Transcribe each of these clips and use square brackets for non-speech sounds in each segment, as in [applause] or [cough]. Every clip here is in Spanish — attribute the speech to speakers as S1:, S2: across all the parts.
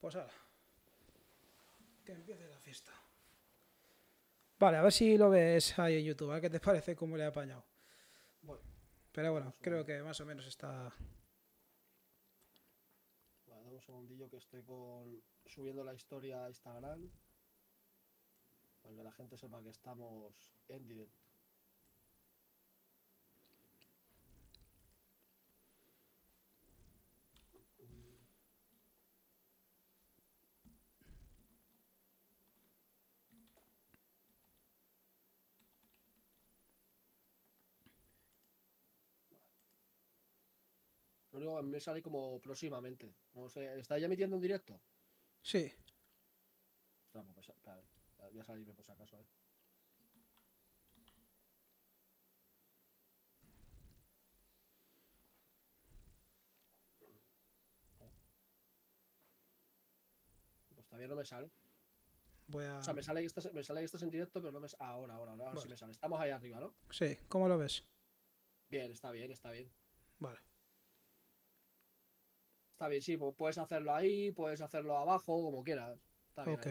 S1: Pues ahora, que empiece la fiesta. Vale, a ver si lo ves ahí en YouTube, a ver qué te parece cómo le he apañado. Bueno, Pero bueno, creo que más o menos está...
S2: Vale, dame un segundillo que estoy subiendo la historia a Instagram. Para que la gente sepa que estamos en directo. a me sale como próximamente. No sé, ¿está ya
S1: emitiendo un directo? Sí. Vamos,
S2: ah, pues, pues voy a salirme por pues, si acaso, eh. Pues todavía no me sale.
S1: Voy a... O sea, me sale,
S2: que estás, me sale que estás en directo, pero no me Ahora, ahora, ahora, sí me sale. Estamos ahí arriba, ¿no?
S1: Sí, ¿cómo lo ves?
S2: Bien, está bien, está bien. Vale. Está bien, sí, pues puedes hacerlo ahí, puedes hacerlo abajo, como quieras. Está bien. Ok.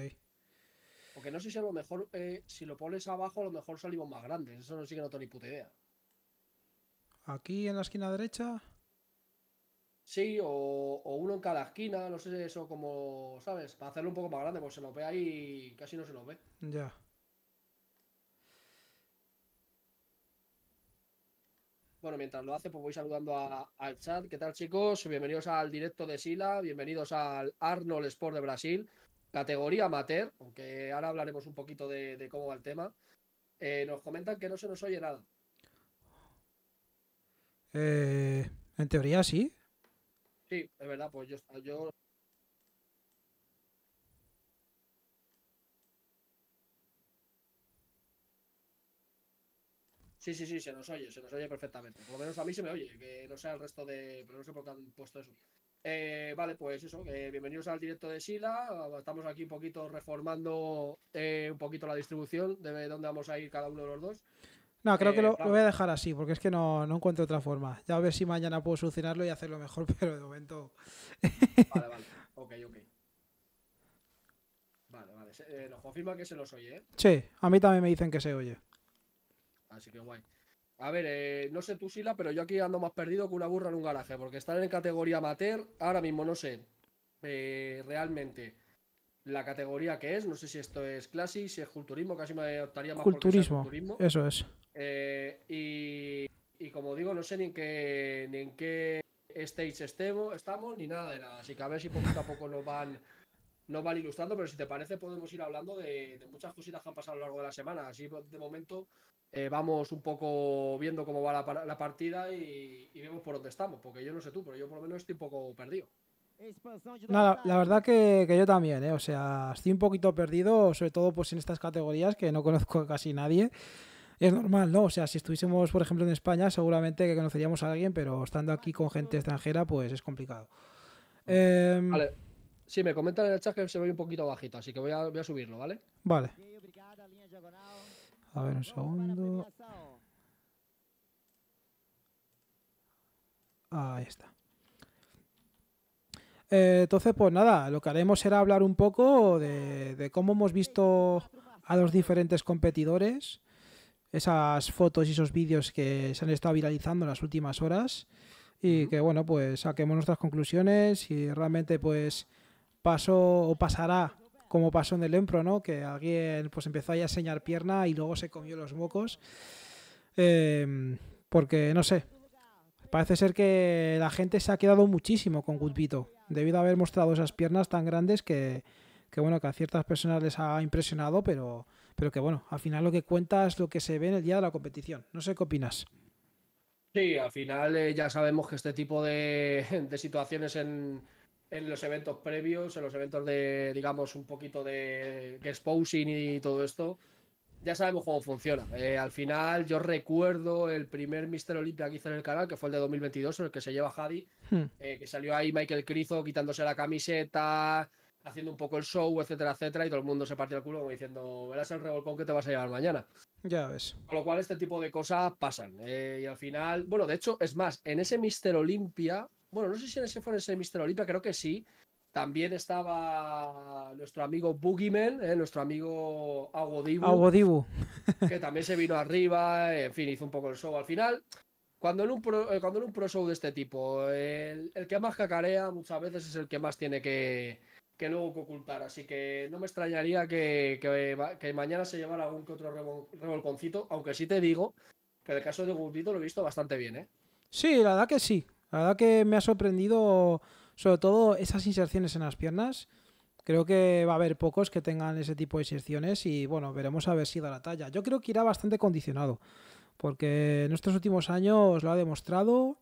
S2: Porque no sé si a lo mejor, eh, si lo pones abajo, a lo mejor salimos más grandes. Eso no sí que no tengo ni puta idea.
S1: ¿Aquí en la esquina derecha?
S2: Sí, o, uno en cada esquina, no sé eso como, ¿sabes? Para hacerlo un poco más grande, porque se lo ve ahí y casi no se lo ve. Ya. Bueno, mientras lo hace, pues voy saludando al chat. ¿Qué tal, chicos? Bienvenidos al directo de Sila, bienvenidos al Arnold Sport de Brasil, categoría amateur, aunque ahora hablaremos un poquito de, cómo va el tema. Eh, nos comentan que no se nos oye nada.
S1: Eh, en teoría sí.
S2: Sí, es verdad, pues yo, yo Sí, sí, sí, se nos oye, se nos oye perfectamente. Por lo menos a mí se me oye, que no sea el resto de. Pero no sé por qué han puesto eso. Eh, vale, pues eso, bienvenidos al directo de Sila. Estamos aquí un poquito reformando eh, un poquito la distribución de dónde vamos a ir cada uno de los dos. No, creo que eh, lo, voy a
S1: dejar así, porque es que no, no encuentro otra forma. Ya a ver si mañana puedo solucionarlo y hacerlo mejor, [laughs] pero de momento. Vale, vale.
S2: Ok, ok. Vale, vale. nos confirma que se nos oye, ¿eh?
S1: Sí, a mí también me dicen que se oye.
S2: Así que guay. A ver, eh, no sé tú, Sila, pero yo aquí ando más perdido que una burra en un garaje, porque estar en categoría amateur, ahora mismo no sé eh, realmente la categoría que es, no sé si esto es classic, si es culturismo, casi me optaría más por culturismo. Eso es. Eh, y, como digo, no sé ni en qué, en qué stage estemos, estamos, ni nada de nada, así que a ver si poco a poco nos van no van ilustrando, pero si te parece podemos ir hablando de, muchas cositas que han pasado a lo largo de la semana. Así pues, de momento eh, vamos un poco viendo cómo va la, la partida y, vemos por dónde estamos, porque yo no sé tú, pero yo por lo menos estoy un poco perdido.
S1: la verdad que, yo también, ¿eh? o sea, estoy un poquito perdido, sobre todo pues en estas categorías que no conozco casi nadie. Es normal, ¿no? O sea, si estuviésemos, por ejemplo, en España, seguramente que conoceríamos a alguien, pero estando aquí con gente extranjera, pues es complicado. Vale. Em,
S2: Sí, me comentan en el chat que se ve un poquito bajito, así que voy a, subirlo, ¿vale?
S1: Vale. A ver, un segundo. Ahí está. Eh, entonces, pues nada, lo que haremos será hablar un poco de, de cómo hemos visto a los diferentes competidores, esas fotos y esos vídeos que se han estado viralizando en las últimas horas y que bueno, pues saquemos nuestras conclusiones y realmente pues pasó o pasará como pasó en el Empro, ¿no? Que alguien pues empezó a enseñar pierna y luego se comió los mocos. Em, porque, no sé, parece ser que la gente se ha quedado muchísimo con Gutbito, debido a haber mostrado esas piernas tan grandes que, bueno, que a ciertas personas les ha impresionado, pero, pero que bueno, al final lo que cuenta es lo que se ve en el día de la competición. No sé qué opinas.
S2: Sí, al final eh, ya sabemos que este tipo de situaciones en, en los eventos previos, en los eventos de, digamos, un poquito de exposing y todo esto, ya sabemos cómo funciona. Eh, al final, yo recuerdo el primer Mister Olympia que hice en el canal, que fue el de 2022, en el que se lleva Javi, hmm. eh, que salió ahí Michael Crizo quitándose la camiseta, haciendo un poco el show, etcétera, etcétera, y todo el mundo se partió el culo como diciendo, verás el revolcón que te vas a llevar mañana. Ya ves. Con lo cual, este tipo de cosas pasan. Eh, y al final, bueno, de hecho, es más, en ese Mister Olympia bueno, no sé si en ese fue ese Mister Olimpia, creo que sí. También estaba nuestro amigo Boogieman ¿eh? nuestro amigo Agodibu. [laughs] que también se vino arriba, en fin, hizo un poco el show al final. Cuando en un pro, eh, cuando en un show de este tipo, el, que más cacarea muchas veces es el que más tiene que, que luego ocultar. Así que no me extrañaría que, mañana se llevara algún que otro revolconcito, aunque sí te digo que en el caso de Gurdito lo he visto bastante bien, ¿eh?
S1: Sí, la verdad que sí. La verdad que me ha sorprendido sobre todo esas inserciones en las piernas. Creo que va a haber pocos que tengan ese tipo de inserciones y bueno, veremos a ver si da la talla. Yo creo que irá bastante condicionado, porque en estos últimos años lo ha demostrado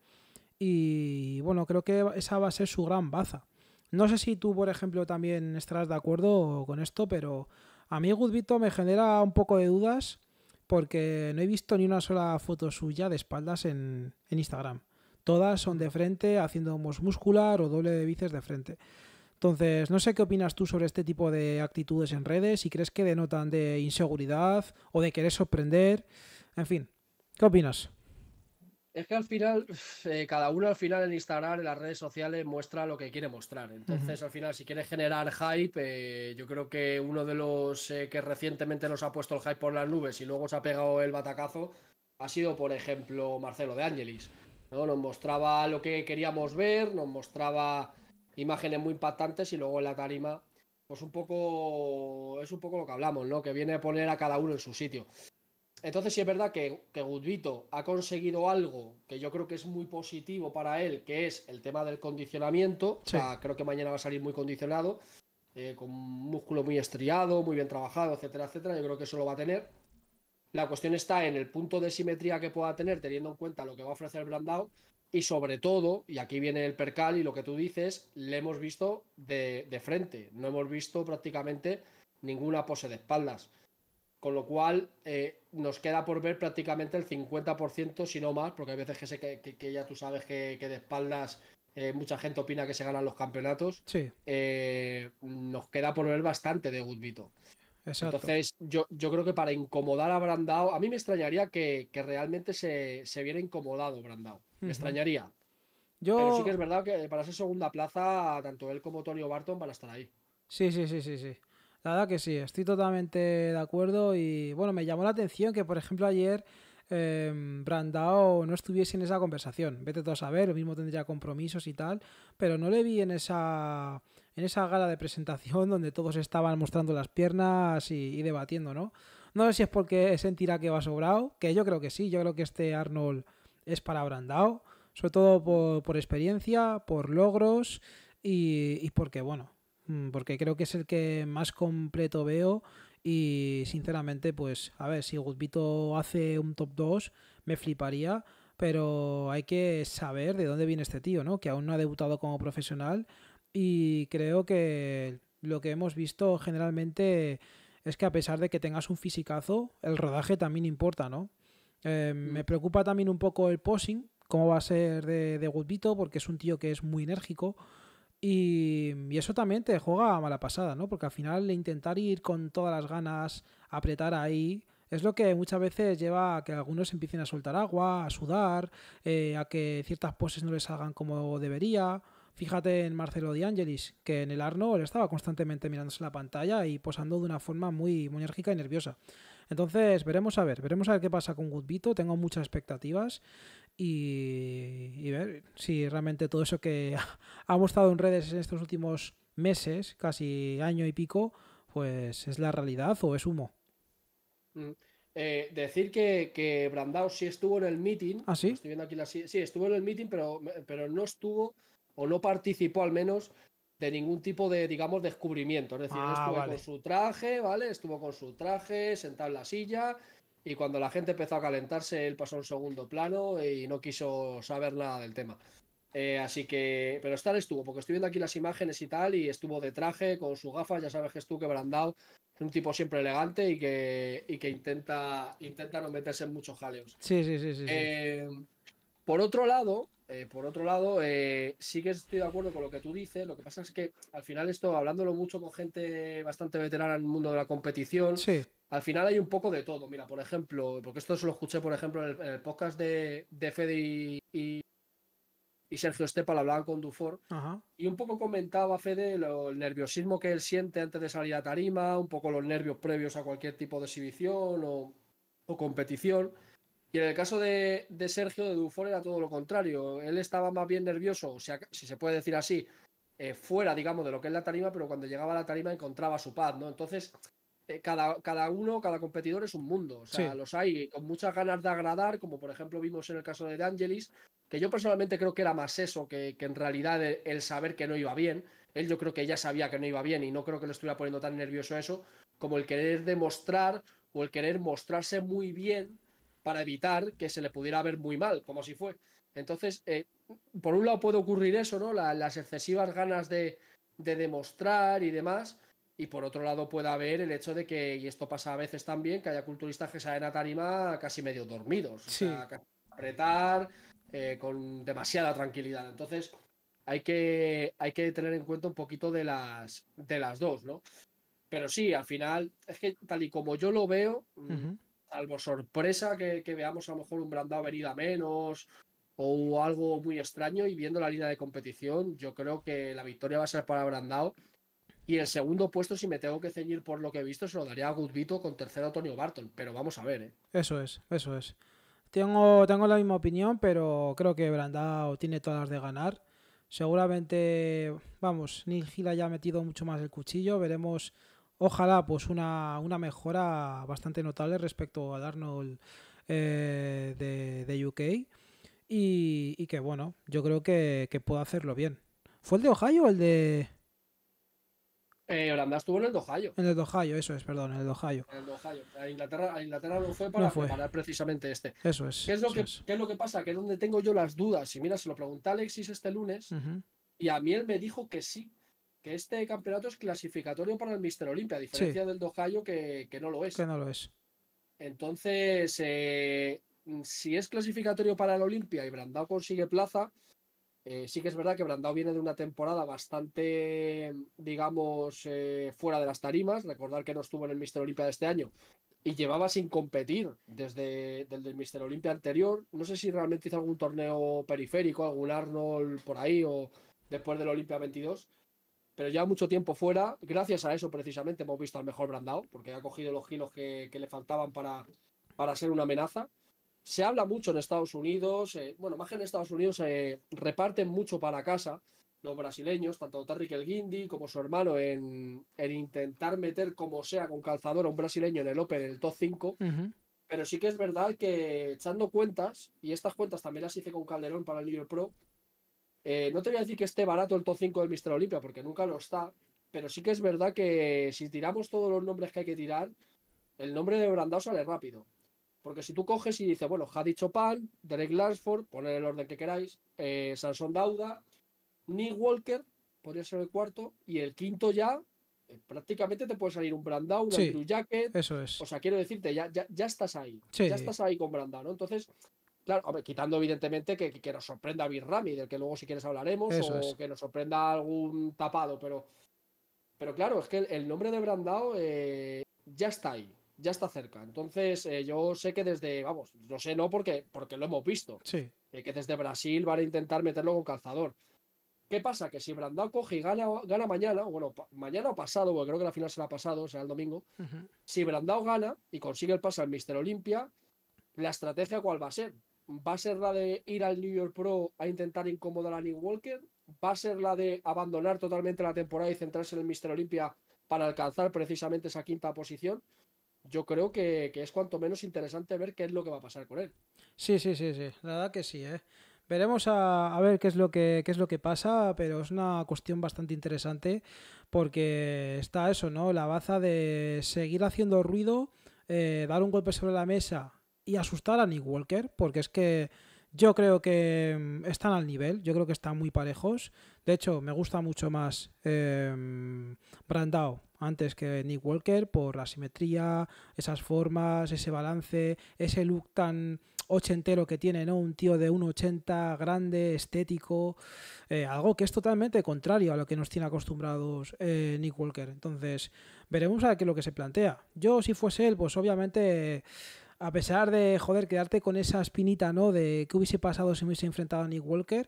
S1: y bueno, creo que esa va a ser su gran baza. No sé si tú, por ejemplo, también estarás de acuerdo con esto, pero a mí Gudbito me genera un poco de dudas porque no he visto ni una sola foto suya de espaldas en, en Instagram. Todas son de frente, haciendo mos muscular o doble de bíceps de frente. Entonces, no sé qué opinas tú sobre este tipo de actitudes en redes, si crees que denotan de inseguridad o de querer sorprender, en fin, ¿qué opinas?
S2: Es que al final, eh, cada uno al final en Instagram, en las redes sociales, muestra lo que quiere mostrar. Entonces, al final, si quieres generar hype, eh, yo creo que uno de los eh, que recientemente nos ha puesto el hype por las nubes y luego se ha pegado el batacazo ha sido, por ejemplo, Marcelo de Ángelis. ¿no? Nos mostraba lo que queríamos ver, nos mostraba imágenes muy impactantes y luego en la tarima, pues un poco, es un poco lo que hablamos, ¿no? Que viene a poner a cada uno en su sitio. Entonces si es verdad que, que Gudvito ha conseguido algo que yo creo que es muy positivo para él, que es el tema del condicionamiento. sea, creo que mañana va a salir muy condicionado, eh, con un músculo muy estriado, muy bien trabajado, etcétera, etcétera. Yo creo que eso lo va a tener. La cuestión está en el punto de simetría que pueda tener, teniendo en cuenta lo que va a ofrecer Brandao. Y sobre todo, y aquí viene el percal y lo que tú dices, le hemos visto de, frente. No hemos visto prácticamente ninguna pose de espaldas. Con lo cual, eh, nos queda por ver prácticamente el 50%, si no más, porque hay veces que, sé que, ya tú sabes que, de espaldas eh, mucha gente opina que se ganan los campeonatos. Eh, nos queda por ver bastante de Gudbito.
S1: Entonces,
S2: yo, creo que para incomodar a Brandao, a mí me extrañaría que, realmente se, se, viera incomodado Brandao. Me extrañaría. Yo... Pero sí que es verdad que para ser segunda plaza, tanto él como Tony Barton van a estar ahí.
S1: Sí, sí, sí, sí, sí. La verdad que sí, estoy totalmente de acuerdo. Y bueno, me llamó la atención que, por ejemplo, ayer eh, Brandao no estuviese en esa conversación. Vete tú a saber, lo mismo tendría compromisos y tal, pero no le vi en esa, en esa gala de presentación [laughs] donde todos estaban mostrando las piernas y, debatiendo, ¿no? No sé si es porque sentirá que va sobrado, que yo creo que sí, yo creo que este Arnold es para Brandao, sobre todo por, experiencia, por logros y, y porque, bueno, mm, porque creo que es el que más completo veo y sinceramente, pues a ver, si Gutbito hace un top 2, me fliparía. Pero hay que saber de dónde viene este tío, ¿no? Que aún no ha debutado como profesional. Y creo que lo que hemos visto generalmente es que a pesar de que tengas un fisicazo, el rodaje también importa, ¿no? Eh, me mm. preocupa también un poco el posing, cómo va a ser de, de porque es un tío que es muy enérgico, y, eso también te juega a mala pasada, ¿no? Porque al final intentar ir con todas las ganas, apretar ahí, es lo que muchas veces lleva a que algunos empiecen a soltar agua, a sudar, eh, a que ciertas poses no les salgan como debería. Fíjate en Marcelo Di Angelis, que en el Arnold estaba constantemente mirándose la pantalla y posando de una forma muy, monérgica y nerviosa. Entonces, veremos a ver, veremos a ver qué pasa con Goodbito. Tengo muchas expectativas y, ver si realmente todo eso que [laughs] ha mostrado en redes en estos últimos meses, casi año y pico, pues es la realidad o es humo.
S2: Mm. Eh, decir que, que, Brandao sí estuvo en el meeting. ¿Ah, aquí sí, estuvo en el meeting, pero, pero no estuvo o no participó al menos de ningún tipo de, digamos, descubrimiento. Es decir, ah, estuvo con su traje, ¿vale? Estuvo con su traje, sentado en la silla, y cuando la gente empezó a calentarse, él pasó a un segundo plano y no quiso saber nada del tema. Eh, así que, pero estar estuvo, porque estoy viendo aquí las imágenes y tal, y estuvo de traje, con sus gafas, ya sabes que es tú que brandao, un tipo siempre elegante y que, que intenta, intenta no meterse en muchos jaleos. Sí, sí, sí, eh, por otro lado, eh, por otro lado, sí que estoy de acuerdo con lo que tú dices. Lo que pasa es que al final esto, hablándolo mucho con gente bastante veterana en el mundo de la competición, sí al final hay un poco de todo. Mira, por ejemplo, porque esto se lo escuché, por ejemplo, en el, podcast de, Fede y, Sergio Estepa, lo hablaban con Dufour. Y un poco comentaba Fede el nerviosismo que él siente antes de salir a tarima, un poco los nervios previos a cualquier tipo de exhibición o, competición. Y en el caso de, Sergio de Dufour era todo lo contrario. Él estaba más bien nervioso, o sea, si se puede decir así, eh, fuera, digamos, de lo que es la tarima, pero cuando llegaba a la tarima encontraba su paz, ¿no? Entonces, eh, cada, cada uno, cada competidor es un mundo. O sea, los hay con muchas ganas de agradar, como por ejemplo vimos en el caso de Angelis... que yo personalmente creo que era más eso que, que en realidad el, saber que no iba bien. Él yo creo que ya sabía que no iba bien y no creo que lo estuviera poniendo tan nervioso eso, como el querer demostrar o el querer mostrarse muy bien para evitar que se le pudiera ver muy mal, como si fue. Entonces, eh, por un lado puede ocurrir eso, ¿no? las excesivas ganas de, de demostrar y demás y por otro lado puede haber el hecho de que, y esto pasa a veces también, que haya culturistas que salen a tarima casi medio dormidos, a apretar, eh, con demasiada tranquilidad. Entonces hay que, hay que tener en cuenta un poquito de las, de las dos, ¿no? Pero sí, al final, es que tal y como yo lo veo, mm, algo sorpresa que, que, veamos a lo mejor un Brandao a menos o algo muy extraño y viendo la línea de competición, yo creo que la victoria va a ser para Brandao y el segundo puesto, si me tengo que ceñir por lo que he visto, se lo daría a Goodbito con tercero Antonio Barton. Pero vamos a ver, ¿eh?
S1: Eso es, eso es. Tengo, tengo la misma opinión, pero creo que Brandao tiene todas de ganar. Seguramente, vamos, Gila ya ha metido mucho más el cuchillo. Veremos, ojalá, pues una, mejora bastante notable respecto a Darnold eh, de, UK. Y, y, que, bueno, yo creo que, que puedo hacerlo bien. ¿Fue el de Ohio o el de.?
S2: Eh, estuvo en el Dojaio.
S1: En el Dojaio, eso es, perdón, en el En
S2: el A Inglaterra, no fue para preparar precisamente este.
S1: Eso es. ¿Qué es, lo que,
S2: ¿Qué es pasa? Que es donde tengo yo las dudas. Y mira, se lo pregunté a Alexis este lunes y a mí él me dijo que sí, que este campeonato es clasificatorio para el Mister Olimpia, a diferencia del Dohayo, que, que, no lo es. Que no lo es. Entonces, eh, si es clasificatorio para el Olimpia y Brandao consigue plaza, eh, sí que es verdad que Brandao viene de una temporada bastante, digamos, eh, fuera de las tarimas. Recordar que no estuvo en el Mister Olimpia de este año y llevaba sin competir desde, el Mister Olimpia anterior. No sé si realmente hizo algún torneo periférico, algún Arnold por ahí o después del Olimpia 22. Pero ya mucho tiempo fuera. Gracias a eso, precisamente, hemos visto al mejor Brandao, porque ha cogido los kilos que, que le faltaban para, para ser una amenaza. Se habla mucho en Estados Unidos, eh, bueno, más que en Estados Unidos, reparten mucho para casa los brasileños, tanto Tarrick el Guindy como su hermano, en, intentar meter como sea con calzador a un brasileño en el Open, en el top 5. Pero sí que es verdad que echando cuentas, y estas cuentas también las hice con Calderón para el York Pro, eh, no te voy a decir que esté barato el top 5 del Mister Olimpia, porque nunca lo está, pero sí que es verdad que si tiramos todos los nombres que hay que tirar, el nombre de Brandao sale rápido. Porque si tú coges y dices, bueno, Hadi Chopin, Derek Lansford, poner el orden que queráis, eh, Sansón Dauda, Nick Walker, podría ser el cuarto, y el quinto ya, eh, prácticamente te puede salir un Brandao, una Blue Jacket. Eso es. O sea, quiero decirte, ya, ya, estás ahí. Ya estás ahí con Brandao, Entonces, claro, quitando evidentemente que, que nos sorprenda a Birrami, del que luego si quieres hablaremos, o que nos sorprenda algún tapado, pero. Pero claro, es que el, nombre de Brandao eh, ya está ahí ya está cerca. Entonces, eh, yo sé que desde, vamos, no sé no porque, porque lo hemos visto. Sí. Eh, que desde Brasil van a intentar meterlo con calzador. ¿Qué pasa? Que si Brandao coge y gana, gana mañana, bueno, mañana o pasado, porque creo que la final será pasado, será el domingo. Si Brandao gana y consigue el pase al Mister Olimpia, ¿la estrategia cuál va a ser? ¿Va a ser la de ir al New York Pro a intentar incomodar a Nick Walker? ¿Va a ser la de abandonar totalmente la temporada y centrarse en el Mister Olimpia para alcanzar precisamente esa quinta posición? yo creo que, es cuanto menos interesante ver qué es lo que va a pasar con él.
S1: Sí, sí, sí, sí, la verdad que sí, ¿eh? Veremos a, ver qué es lo que es lo que pasa, pero es una cuestión bastante interesante porque está eso, ¿no? La baza de seguir haciendo ruido, eh, dar un golpe sobre la mesa y asustar a Nick Walker, porque es que yo creo que mm, están al nivel, yo creo que están muy parejos. De hecho, me gusta mucho más eh, mm, Brandao antes que Nick Walker por la simetría, esas formas, ese balance, ese look tan ochentero que tiene, ¿no? Un tío de 1,80, grande, estético, eh, algo que es totalmente contrario a lo que nos tiene acostumbrados eh, Nick Walker. Entonces, veremos a qué es lo que se plantea. Yo, si fuese él, pues obviamente a pesar de, joder, quedarte con esa espinita, ¿no? De qué hubiese pasado si me hubiese enfrentado a Nick Walker,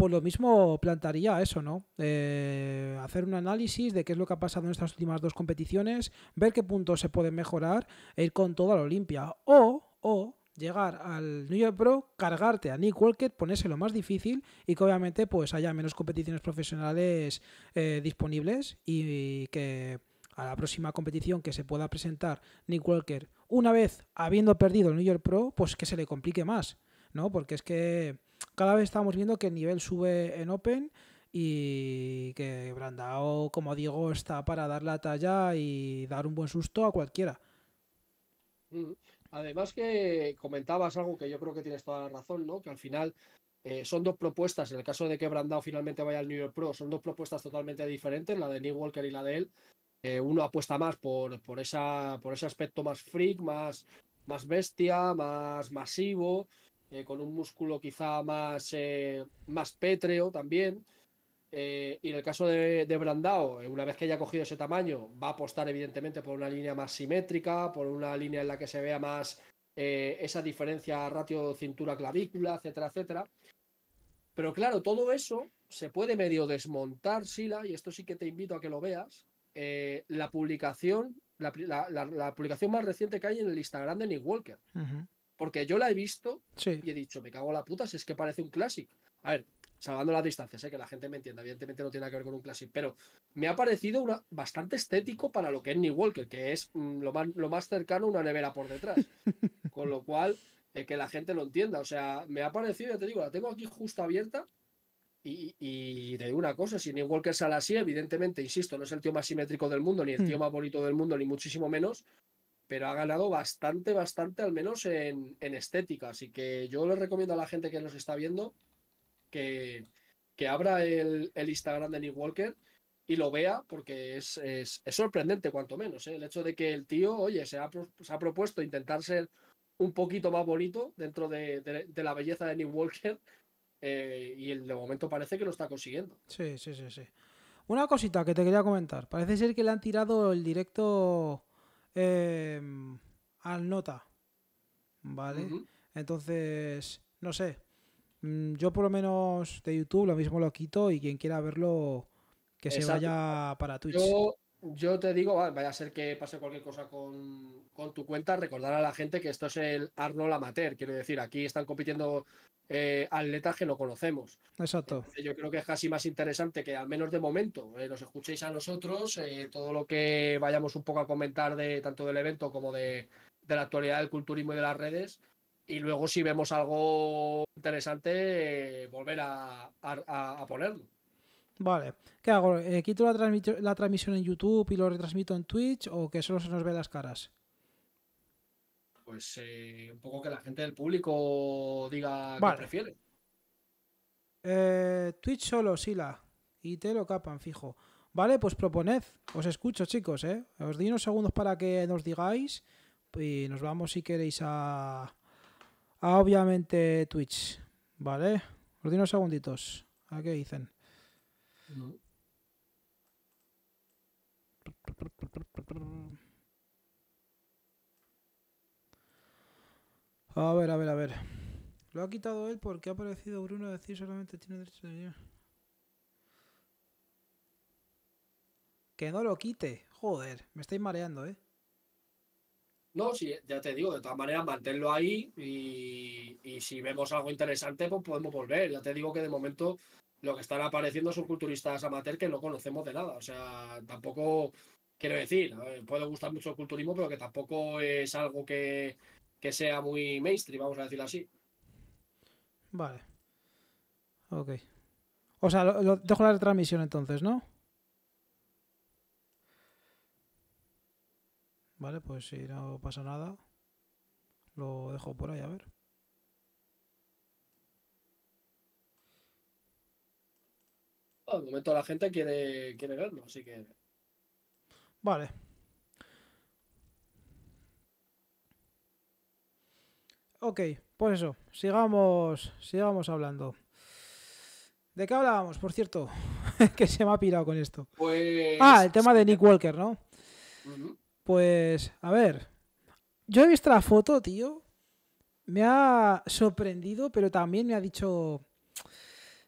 S1: pues lo mismo plantaría eso, ¿no? Eh, hacer un análisis de qué es lo que ha pasado en estas últimas dos competiciones, ver qué puntos se pueden mejorar e ir con todo a la Olimpia. O, llegar al New York Pro, cargarte a Nick Walker, ponérselo más difícil y que obviamente pues haya menos competiciones profesionales eh, disponibles y que a la próxima competición que se pueda presentar Nick Walker, una vez habiendo perdido el New York Pro, pues que se le complique más. ¿no? Porque es que cada vez estamos viendo que el nivel sube en Open y que Brandao, como digo, está para dar la talla y dar un buen susto a cualquiera.
S2: Mm. Además que comentabas algo que yo creo que tienes toda la razón, ¿no? Que al final eh, son dos propuestas, en el caso de que Brandao finalmente vaya al New York Pro, son dos propuestas totalmente diferentes, la de Nick Walker y la de él. Eh, uno apuesta más por, por, esa, por ese aspecto más freak, más, más bestia, más masivo, eh, con un músculo quizá más, eh, más pétreo también. Eh, y en el caso de, Brandao, una vez que haya cogido ese tamaño, va a apostar evidentemente por una línea más simétrica, por una línea en la que se vea más esa diferencia ratio cintura-clavícula, etcétera, etcétera. Pero claro, todo eso se puede medio desmontar, Sila, y esto sí que te invito a que lo veas. la publicación, la, publicación más reciente que hay en el Instagram de Nick Walker. Porque yo la he visto y he dicho, me cago en la puta, si es que parece un clásico. A ver, salvando las distancias, ¿eh? que la gente me entienda, evidentemente no tiene que ver con un clásico, pero me ha parecido una, bastante estético para lo que es New Walker, que es mm, lo, más, cercano a una nevera por detrás. [laughs] con lo cual, eh, que la gente lo entienda. O sea, me ha parecido, ya te digo, la tengo aquí justo abierta. Y, de te digo una cosa, si New Walker sale así, evidentemente, insisto, no es el tío más simétrico del mundo, ni el tío mm. más bonito del mundo, ni muchísimo menos, pero ha ganado bastante, bastante, al menos en, estética. Así que yo les recomiendo a la gente que nos está viendo que, que abra el, Instagram de Nick Walker y lo vea, porque es, sorprendente, cuanto menos. ¿eh? El hecho de que el tío, oye, se ha, propuesto intentar ser un poquito más bonito dentro de, la belleza de Nick Walker. Eh, y el, de momento parece que lo está consiguiendo.
S1: Sí, sí, sí, sí. Una cosita que te quería comentar. Parece ser que le han tirado el directo Em, al nota. ¿Vale? Entonces, no sé. Mm, yo por lo menos de YouTube lo mismo lo quito y quien quiera verlo que se vaya para Twitch
S2: yo te digo, vaya a ser que pase cualquier cosa con, tu cuenta, recordar a la gente que esto es el Arnold Amateur, quiero decir, aquí están compitiendo eh, atletas que no conocemos. Exacto. yo creo que es casi más interesante que al menos de momento eh, nos escuchéis a nosotros, eh, todo lo que vayamos un poco a comentar de tanto del evento como de, la actualidad del culturismo y de las redes. Y luego si vemos algo interesante, eh, volver a ponerlo.
S1: Vale. ¿Qué hago? Eh, ¿Quito la, transmisión en YouTube y lo retransmito en Twitch o que solo se nos ve las caras?
S2: Pues eh, un poco que la gente del público diga vale. qué prefiere.
S1: Eh, Twitch solo, Sila. Y te lo capan, fijo. Vale, pues proponed. Os escucho, chicos, ¿eh? Os doy unos segundos para que nos digáis. Y nos vamos, si queréis, a. A obviamente Twitch. Vale. Os doy unos segunditos. ¿A qué dicen? A ver, a ver, a ver. Lo ha quitado él porque ha aparecido Bruno a decir solamente tiene derecho de venir. Que no lo quite. Joder, me estáis mareando, ¿eh?
S2: No, sí, ya te digo, de todas maneras, manténlo ahí y, y si vemos algo interesante, pues podemos volver. Ya te digo que de momento lo que están apareciendo son culturistas amateur que no conocemos de nada. O sea, tampoco quiero decir, puede gustar mucho el culturismo, pero que tampoco es algo que, sea muy mainstream, vamos a decirlo así.
S1: Vale. Ok. O sea, dejo la retransmisión entonces, ¿no? Vale, pues si no pasa nada, lo dejo por ahí, a ver.
S2: Al momento la gente quiere, verlo, así que.
S1: Vale. Ok, pues eso, sigamos, sigamos hablando. ¿De qué hablábamos, por cierto? [laughs] que se me ha pirado con esto. Pues... Ah, el tema de Nick Walker, ¿no? Pues, a ver. Yo he visto la foto, tío. Me ha sorprendido, pero también me ha dicho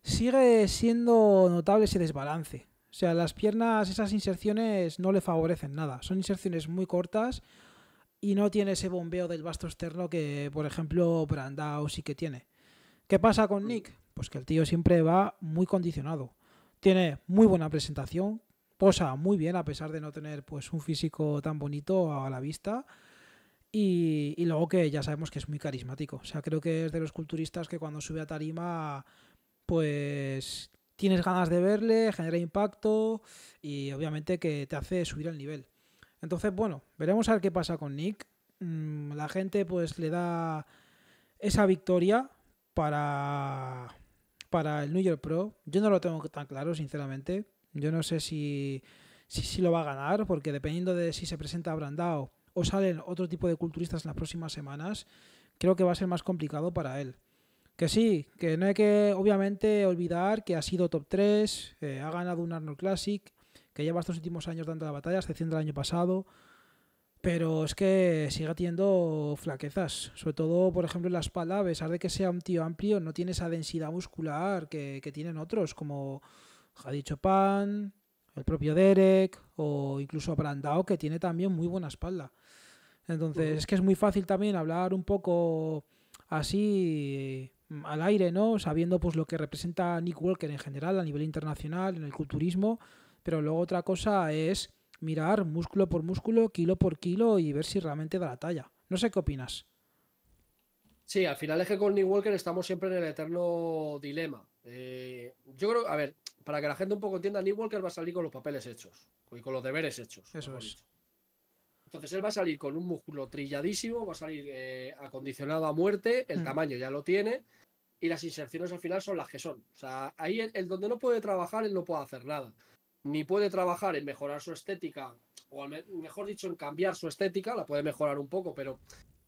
S1: sigue siendo notable ese desbalance. O sea, las piernas, esas inserciones no le favorecen nada. Son inserciones muy cortas y no tiene ese bombeo del vasto externo que, por ejemplo, Brandao sí que tiene. ¿Qué pasa con Nick? Pues que el tío siempre va muy condicionado. Tiene muy buena presentación, posa muy bien a pesar de no tener pues un físico tan bonito a la vista. Y, y, luego que ya sabemos que es muy carismático. O sea, creo que es de los culturistas que cuando sube a tarima pues tienes ganas de verle, genera impacto y obviamente que te hace subir el nivel. Entonces, bueno, veremos a ver qué pasa con Nick. Mm, la gente pues le da esa victoria para, para el New York Pro. Yo no lo tengo tan claro, sinceramente. Yo no sé si, si, si lo va a ganar, porque dependiendo de si se presenta Brandao o salen otro tipo de culturistas en las próximas semanas, creo que va a ser más complicado para él. Que sí, que no hay que obviamente olvidar que ha sido top 3, eh, ha ganado un Arnold Classic, que lleva estos últimos años dando la batalla, se diciembre del año pasado, pero es que sigue teniendo flaquezas, sobre todo por ejemplo en la espalda, a pesar de que sea un tío amplio, no tiene esa densidad muscular que, tienen otros, como ha dicho el propio Derek o incluso Brandao, que tiene también muy buena espalda. Entonces, es que es muy fácil también hablar un poco así Mm, al aire, ¿no? Sabiendo pues lo que representa Nick Walker en general a nivel internacional, en el culturismo, pero luego otra cosa es mirar músculo por músculo, kilo por kilo y ver si realmente da la talla. No sé qué opinas.
S2: Sí, al final es que con Nick Walker estamos siempre en el eterno dilema. Eh, yo creo, a ver, para que la gente un poco entienda, Nick Walker va a salir con los papeles hechos y con los deberes hechos. Eso es. Entonces él va a salir con un músculo trilladísimo, va a salir eh, acondicionado a muerte, el mm. tamaño ya lo tiene, y las inserciones al final son las que son. O sea, ahí el, donde no puede trabajar, él no puede hacer nada. Ni puede trabajar en mejorar su estética, o mejor dicho, en cambiar su estética, la puede mejorar un poco, pero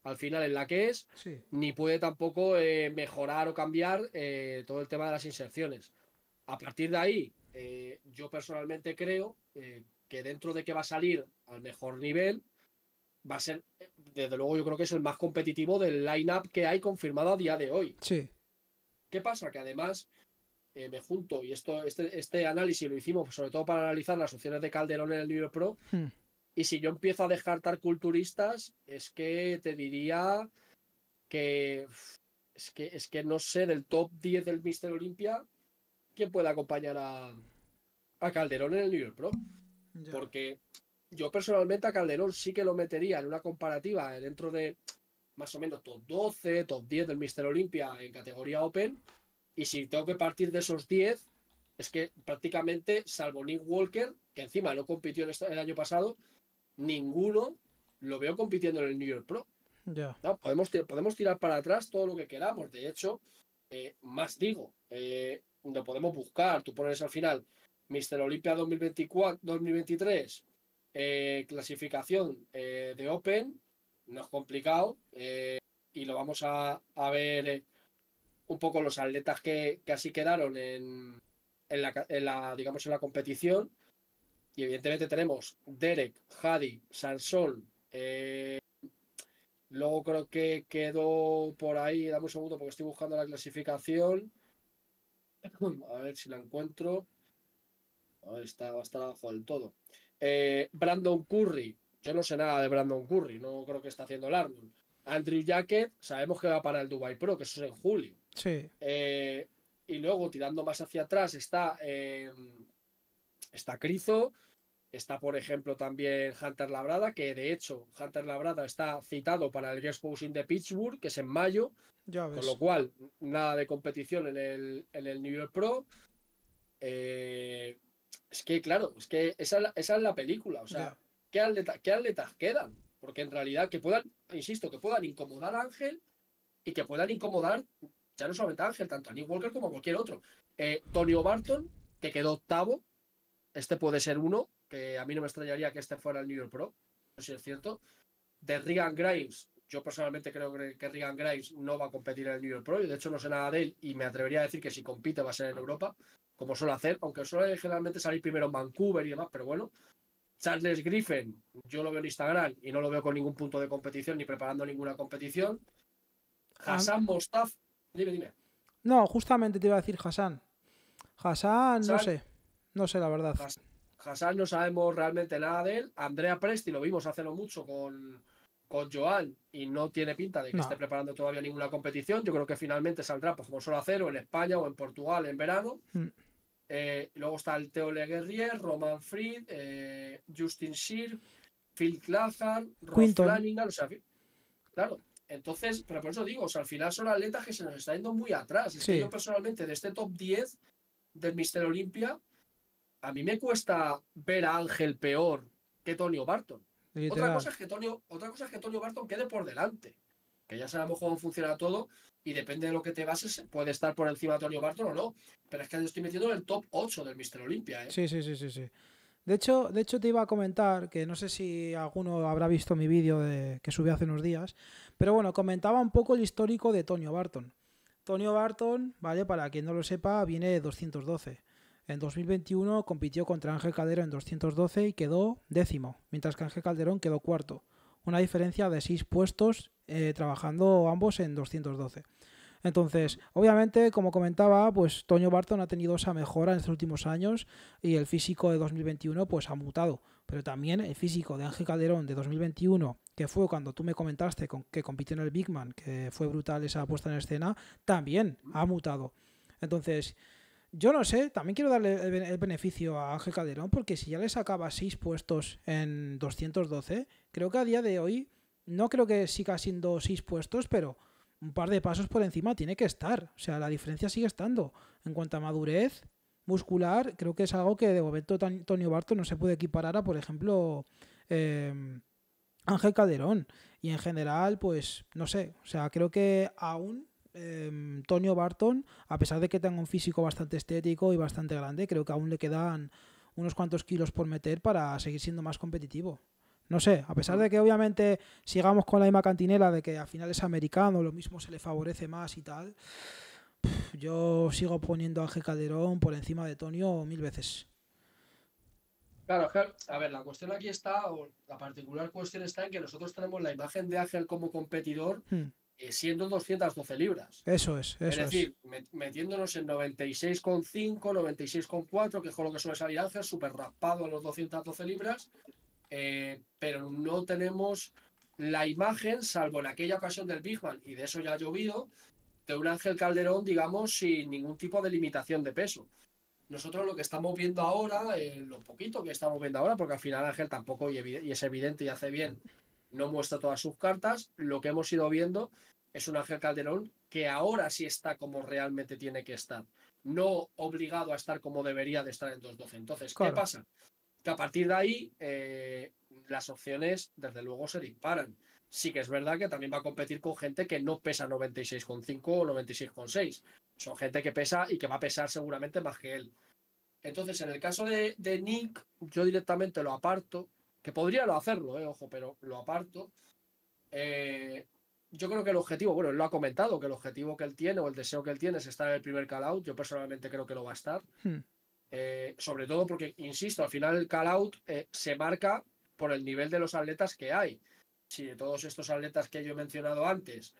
S2: al final en la que es, ni puede tampoco eh, mejorar o cambiar eh, todo el tema de las inserciones. A partir de ahí, eh, yo personalmente creo que dentro de que va a salir al mejor nivel, va a ser, desde luego yo creo que es el más competitivo del line-up que hay confirmado a día de hoy. Sí. ¿Qué pasa? Que además eh, me junto, y esto, este, este análisis lo hicimos sobre todo para analizar las opciones de Calderón en el libro Pro. Hmm. Y si yo empiezo a descartar culturistas, es que te diría que es que, es que no sé del top 10 del Mister Olimpia quién puede acompañar a, Calderón en el New Pro. Porque yo personalmente a Calderón sí que lo metería en una comparativa dentro de más o menos top 12, top 10 del Mister Olimpia en categoría Open. Y si tengo que partir de esos 10, es que prácticamente, salvo Nick Walker, que encima no compitió el año pasado, ninguno lo veo compitiendo en el New York Pro. podemos, podemos tirar para atrás todo lo que queramos. De hecho, eh, más digo, donde eh, lo podemos buscar. Tú pones al final Mister Olimpia 2024, 2023, clasificación eh, de Open, no es complicado eh, y lo vamos a, ver eh, un poco los atletas que, así quedaron en, la, digamos, en la competición. Y evidentemente tenemos Derek, Hadi, Sansol. Eh, luego creo que quedó por ahí, dame un segundo porque estoy buscando la clasificación. [clears throat] A ver si la encuentro. está, va a estar abajo del todo. Brandon Curry, yo no sé nada de Brandon Curry, no creo que está haciendo el Arnold. Andrew Jacket, sabemos que va para el Dubai Pro, que eso es en julio. Sí. Eh, y luego, tirando más hacia atrás, está, eh, está Crizo, está, por ejemplo, también Hunter Labrada, que de hecho, Hunter Labrada está citado para el Guest de Pittsburgh, que es en mayo.
S1: Con lo cual,
S2: nada de competición en el, en el New York Pro. Eh, es que, claro, es que esa, es la película. O sea, qué, atletas quedan. Porque en realidad que puedan, insisto, que puedan incomodar a Ángel y que puedan incomodar, ya no solamente a Ángel, tanto a Nick Walker como a cualquier otro. Eh, Tonio Barton, que quedó octavo, este puede ser uno, que a mí no me extrañaría que este fuera el New York Pro, no sé si es cierto. De Regan Grimes, yo personalmente creo que Regan Grimes no va a competir en el New York Pro, y de hecho no sé nada de él, y me atrevería a decir que si compite va a ser en Europa, como suele hacer, aunque suele generalmente salir primero en Vancouver y demás, pero bueno, Charles Griffin, yo lo veo en Instagram y no lo veo con ningún punto de competición ni preparando ninguna competición. Ah. Hassan Mostaf, dime, dime.
S1: No, justamente te iba a decir Hassan. Hassan, no sé. No sé, la verdad.
S2: Hassan, no sabemos realmente nada de él. Andrea Presti lo vimos hace no mucho con, con Joan y no tiene pinta de que esté preparando todavía ninguna competición. Yo creo que finalmente saldrá pues, como solo a cero en España o en Portugal en verano. Mm. Eh, luego está el Teo Guerrier, Roman Fried, eh, Justin Sheer Phil Clapham, Rob Flanagan, claro. Entonces, pero por eso digo, al final son atletas que se nos está yendo muy atrás. yo personalmente, de este top 10 del Mister Olimpia, a mí me cuesta ver a Ángel peor que Tonio Barton. Otra cosa, es que Tony otra cosa es que Tonio Barton quede por delante que ya sabemos cómo funciona todo y depende de lo que te bases, puede estar por encima de Antonio Barton o no. Pero es que yo estoy metiendo en el top 8 del Mr. Olimpia. ¿eh? Sí, sí,
S1: sí, sí, sí. De hecho, de hecho, te iba a comentar que no sé si alguno habrá visto mi vídeo que subí hace unos días, pero bueno, comentaba un poco el histórico de Tonio Barton. Tonio Barton, ¿vale? Para quien no lo sepa, viene de 212. En 2021 compitió contra Ángel Calderón en 212 y quedó décimo, mientras que Ángel Calderón quedó cuarto. Una diferencia de 6 puestos eh, trabajando ambos en 212. Entonces, obviamente, como comentaba, pues Toño Barton ha tenido esa mejora en estos últimos años y el físico de 2021 pues ha mutado. Pero también el físico de Ángel Calderón de 2021, que fue cuando tú me comentaste con, que compitió en el Big Man, que fue brutal esa puesta en escena, también ha mutado. Entonces, yo no sé, también quiero darle el beneficio a Ángel Calderón, porque si ya le sacaba 6 puestos en 212, creo que a día de hoy no creo que siga siendo seis puestos, pero un par de pasos por encima tiene que estar. O sea, la diferencia sigue estando. En cuanto a madurez muscular, creo que es algo que de momento Antonio Barton no se puede equiparar a, por ejemplo, em, Ángel Calderón. Y en general, pues, no sé. O sea, creo que aún em, Tonio Barton, a pesar de que tenga un físico bastante estético y bastante grande, creo que aún le quedan unos cuantos kilos por meter para seguir siendo más competitivo. No sé, a pesar de que obviamente sigamos con la misma cantinela de que al final es americano, lo mismo se le favorece más y tal, yo sigo poniendo a Ángel Calderón por encima de Tonio mil veces.
S2: Claro, a ver, la cuestión aquí está, o la particular cuestión está en que nosotros tenemos la imagen de Ángel como competidor hmm. eh, siendo 212 libras.
S1: Eso es, eso es. decir,
S2: metiéndonos en 96,5, 96,4, que es con lo que suele salir Ángel, súper raspado a los 212 libras, eh, pero no tenemos la imagen, salvo en aquella ocasión del Big Man, y de eso ya ha llovido, de un Ángel Calderón, digamos, sin ningún tipo de limitación de peso. Nosotros lo que estamos viendo ahora, eh, lo poquito que estamos viendo ahora, porque al final Ángel tampoco, y, es evidente y hace bien, no muestra todas sus cartas, lo que hemos ido viendo es un Ángel Calderón que ahora sí está como realmente tiene que estar, no obligado a estar como debería de estar en 2.12. Entonces, ¿qué pasa? que a partir de ahí eh, las opciones desde luego se disparan. Sí que es verdad que también va a competir con gente que no pesa 96,5 o 96,6. Son gente que pesa y que va a pesar seguramente más que él. Entonces, en el caso de, Nick, yo directamente lo aparto, que podría lo hacerlo, eh, ojo, pero lo aparto. Eh, yo creo que el objetivo, bueno, él lo ha comentado, que el objetivo que él tiene o el deseo que él tiene es estar en el primer call-out. Yo personalmente creo que lo va a estar. Hmm. Eh, sobre todo porque, insisto, al final el call-out eh, se marca por el nivel de los atletas que hay. Si de todos estos atletas que yo he mencionado antes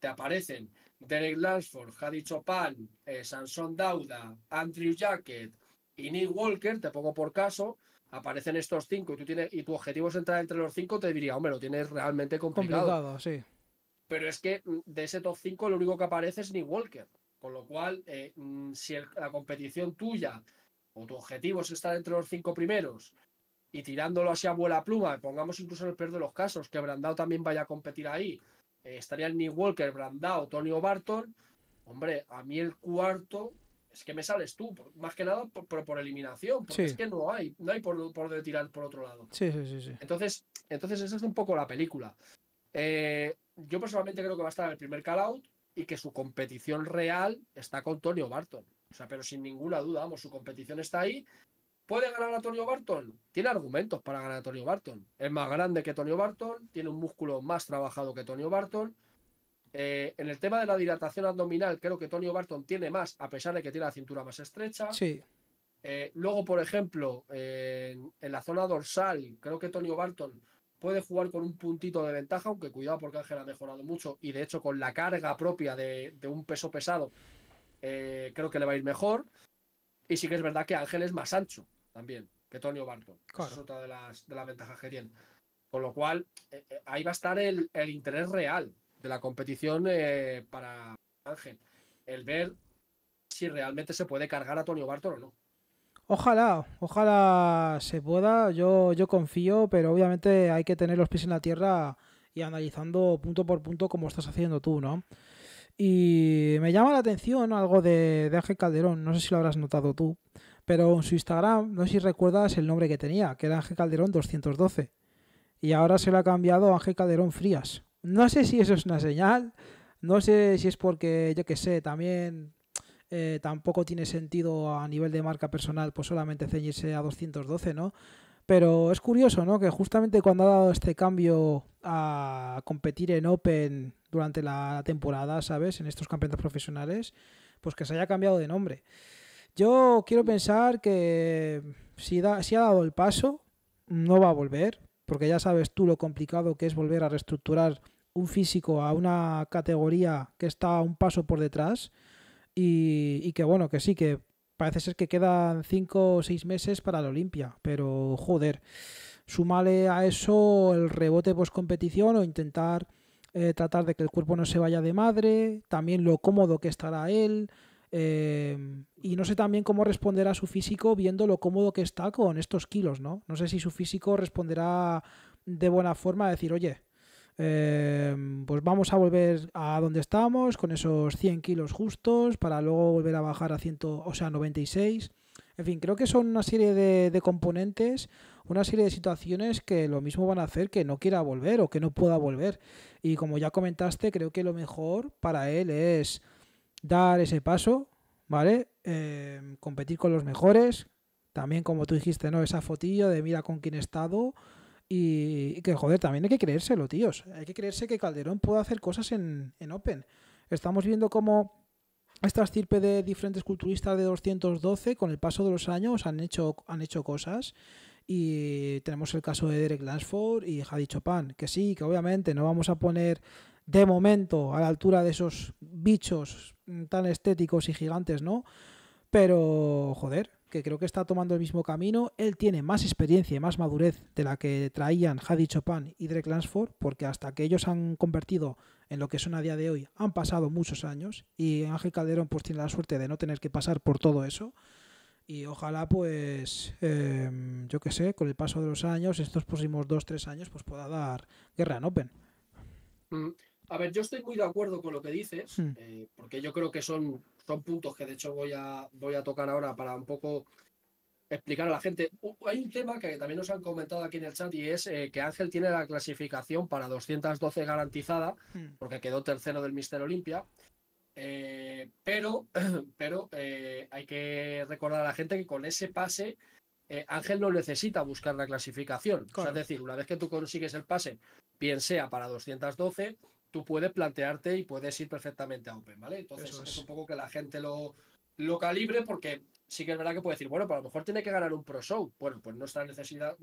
S2: te aparecen Derek Lansford, Hadi Chopin, eh, Sansón Dauda, Andrew Jacket y Nick Walker, te pongo por caso, aparecen estos cinco y, tú tienes, y tu objetivo es entrar entre los cinco, te diría, hombre, lo tienes realmente complicado. sí. Pero es que mm, de ese top 5 lo único que aparece es Nick Walker. Con lo cual, eh, mm, si la competición tuya o tu objetivo es estar entre los cinco primeros y tirándolo así a vuela pluma, pongamos incluso en el peor de los casos que Brandao también vaya a competir ahí, eh, estaría el Nick Walker, Brandao, Tony Barton. Hombre, a mí el cuarto es que me sales tú, más que nada por, por, eliminación, porque es que no hay, no hay por, por tirar por otro lado. Sí, sí, sí, Entonces, entonces esa es un poco la película. Eh, yo personalmente creo que va a estar en el primer call out y que su competición real está con Tony Barton. O sea, pero sin ninguna duda, vamos, su competición está ahí. ¿Puede ganar a Tony Barton? Tiene argumentos para ganar a Tony Barton. Es más grande que Tony Barton, tiene un músculo más trabajado que Tony Barton. Eh, en el tema de la dilatación abdominal, creo que Tony Barton tiene más, a pesar de que tiene la cintura más estrecha. Sí. Eh, luego, por ejemplo, eh, en, la zona dorsal, creo que Tony Barton puede jugar con un puntito de ventaja, aunque cuidado porque Ángel ha mejorado mucho y de hecho con la carga propia de un peso pesado eh, creo que le va a ir mejor. Y sí que es verdad que Ángel es más ancho también que Tonio Barton. Es otra de las, de las ventajas que tiene. Con lo cual, eh, eh, ahí va a estar el, interés real de la competición para Ángel. El ver si realmente se puede cargar a Tonio Barton o no.
S1: Ojalá, ojalá se pueda. Yo, yo confío, pero obviamente hay que tener los pies en la tierra y analizando punto por punto como estás haciendo tú, ¿no? Y me llama la atención algo de, Ángel Calderón, no sé si lo habrás notado tú, pero en su Instagram, no sé si recuerdas el nombre que tenía, que era Ángel Calderón 212. Y ahora se lo ha cambiado a Ángel Calderón Frías. No sé si eso es una señal, no sé si es porque, yo que sé, también eh, tampoco tiene sentido a nivel de marca personal, pues solamente ceñirse a 212, ¿no? Pero es curioso, ¿no? Que justamente cuando ha dado este cambio a competir en Open durante la temporada, ¿sabes? En estos campeonatos profesionales, pues que se haya cambiado de nombre. Yo quiero pensar que si, ha dado el paso, no va a volver, porque ya sabes tú lo complicado que es volver a reestructurar un físico a una categoría que está un paso por detrás y, que bueno, que sí, que parece ser que quedan 5 o 6 meses para la Olimpia, pero joder, sumale a eso el rebote post competición o intentar eh, tratar de que el cuerpo no se vaya de madre, también lo cómodo que estará él. Em, y no sé también cómo responderá su físico viendo lo cómodo que está con estos kilos, ¿no? No sé si su físico responderá de buena forma a decir, oye, em, pues vamos a volver a donde estamos con esos 100 kilos justos para luego volver a bajar a 100, o sea, 96. En fin, creo que son una serie de componentes una serie de situaciones que lo mismo van a hacer que no quiera volver o que no pueda volver. Y como ya comentaste, creo que lo mejor para él es dar ese paso, ¿vale? Em, competir con los mejores. También, como tú dijiste, ¿no? Esa fotillo de mira con quién he estado. Y, que, joder, también hay que creérselo, tíos. Hay que creerse que Calderón puede hacer cosas en, Open. Estamos viendo cómo esta estirpe de diferentes culturistas de 212, con el paso de los años, han hecho, han hecho cosas. Y tenemos el caso de Derek Lansford y Javi Chopin, que sí, que obviamente no vamos a poner de momento a la altura de esos bichos tan estéticos y gigantes, ¿no? Pero, joder, que creo que está tomando el mismo camino. Él tiene más experiencia y más madurez de la que traían Javi Chopin y Derek Lansford, porque hasta que ellos han convertido en lo que son a día de hoy, han pasado muchos años y Ángel Calderón pues tiene la suerte de no tener que pasar por todo eso y ojalá pues em, yo qué sé con el paso de los años estos próximos dos tres años pues pueda dar guerra en Open
S2: mm. a ver yo estoy muy de acuerdo con lo que dices hmm. eh, porque yo creo que son son puntos que de hecho voy a voy a tocar ahora para un poco explicar a la gente hay un tema que también nos han comentado aquí en el chat y es eh, que Ángel tiene la clasificación para 212 garantizada hmm. porque quedó tercero del Mister Olimpia eh, pero [clears throat] pero eh, hay que recordar a la gente que con ese pase eh, Ángel no necesita buscar la clasificación. es decir, una vez que tú consigues el pase, bien sea para 212, tú puedes plantearte y puedes ir perfectamente a Open, ¿vale? Entonces es. un poco que la gente lo, calibre porque sí que es verdad que puede decir, bueno, pero a lo mejor tiene que ganar un Pro Show. Bueno, pues no está necesitado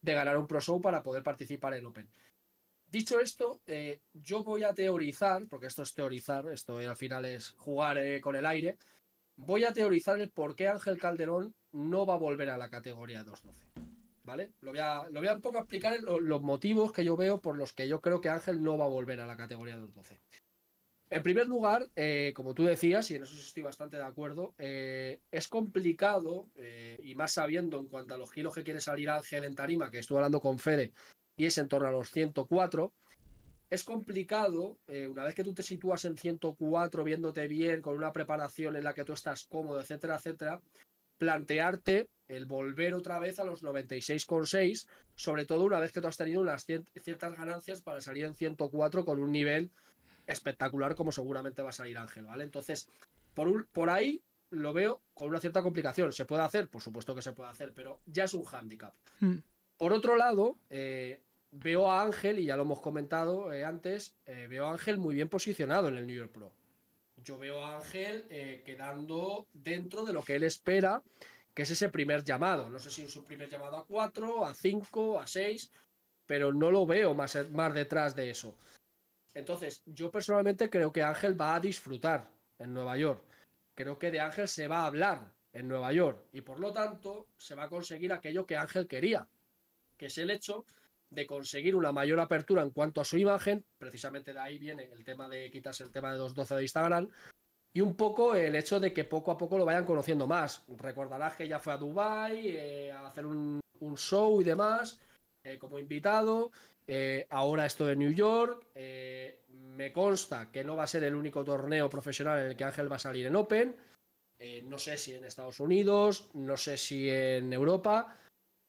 S2: de ganar un Pro Show para poder participar en Open. Dicho esto, eh, yo voy a teorizar, porque esto es teorizar, esto al final es jugar eh, con el aire, voy a teorizar el por qué Ángel Calderón no va a volver a la categoría 212. ¿Vale? Lo voy a, lo voy un poco explicar los, motivos que yo veo por los que yo creo que Ángel no va a volver a la categoría 212. En primer lugar, eh, como tú decías, y en eso estoy bastante de acuerdo, es complicado, y más sabiendo en cuanto a los kilos que quiere salir Ángel en Tarima, que estuve hablando con Fede, y es en torno a los 104. Es complicado, eh, una vez que tú te sitúas en 104, viéndote bien, con una preparación en la que tú estás cómodo, etcétera, etcétera, plantearte el volver otra vez a los 96,6, sobre todo una vez que tú has tenido unas ciertas ganancias para salir en 104 con un nivel espectacular como seguramente va a salir Ángel, ¿vale? Entonces, por, por ahí lo veo con una cierta complicación. ¿Se puede hacer? Por supuesto que se puede hacer, pero ya es un hándicap. Mm. Por otro lado, eh, veo a Ángel, y ya lo hemos comentado eh, antes, eh, veo a Ángel muy bien posicionado en el New York Pro. Yo veo a Ángel eh, quedando dentro de lo que él espera, que es ese primer llamado. No sé si es un primer llamado a cuatro, a cinco, a seis, pero no lo veo más, más detrás de eso. Entonces, yo personalmente creo que Ángel va a disfrutar en Nueva York. Creo que de Ángel se va a hablar en Nueva York y por lo tanto se va a conseguir aquello que Ángel quería, que es el hecho de conseguir una mayor apertura en cuanto a su imagen, precisamente de ahí viene el tema de quitarse el tema de 2.12 de Instagram, y un poco el hecho de que poco a poco lo vayan conociendo más. Recordarás que ya fue a Dubai eh, a hacer un, show y demás eh, como invitado. Eh, ahora esto de New York. me consta que no va a ser el único torneo profesional en el que Ángel va a salir en Open. no sé si en Estados Unidos, no sé si en Europa,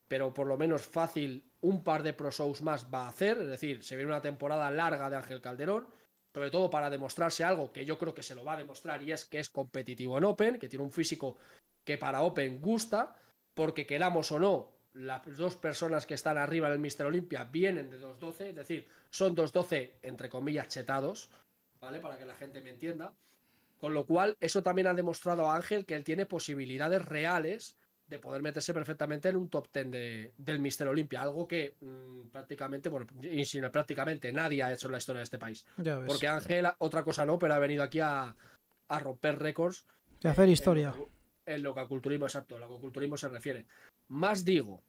S2: pero por lo menos fácil un par de pro shows más va a hacer, es decir, se viene una temporada larga de Ángel Calderón, sobre todo para demostrarse algo que yo creo que se lo va a demostrar y es que es competitivo en Open, que tiene un físico que para Open gusta, porque queramos o no, las dos personas que están arriba del Mister Olympia vienen de 2-12, es decir, son 2-12 entre comillas chetados, ¿vale? Para que la gente me entienda. Con lo cual, eso también ha demostrado a Ángel que él tiene posibilidades reales de poder meterse perfectamente en un top ten de, del Mister Olimpia, algo que mm, prácticamente, bueno, y prácticamente nadie ha hecho en la historia de este país. Porque Ángel, otra cosa no, pero ha venido aquí a, romper récords.
S1: De hacer eh, historia.
S2: En, lo que culturismo, exacto, se refiere. Más digo,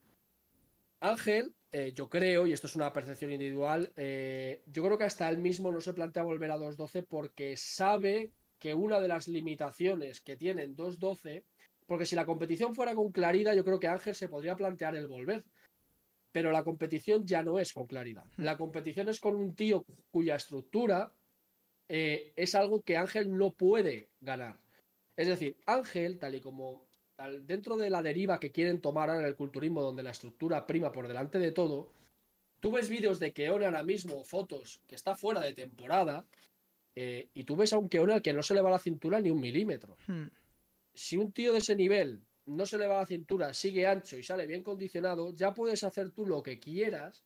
S2: Ángel, eh, yo creo, y esto es una percepción individual, eh, yo creo que hasta él mismo no se plantea volver a 2.12 porque sabe que una de las limitaciones que tienen 2.12 porque si la competición fuera con claridad, yo creo que Ángel se podría plantear el volver. Pero la competición ya no es con claridad. Hmm. La competición es con un tío cuya estructura eh, es algo que Ángel no puede ganar. Es decir, Ángel, tal y como dentro de la deriva que quieren tomar ahora en el culturismo, donde la estructura prima por delante de todo, tú ves vídeos de Keone ahora mismo, fotos, que está fuera de temporada, eh, y tú ves a un Keone al que no se le va la cintura ni un milímetro. Hmm si un tío de ese nivel no se le va la cintura, sigue ancho y sale bien condicionado, ya puedes hacer tú lo que quieras,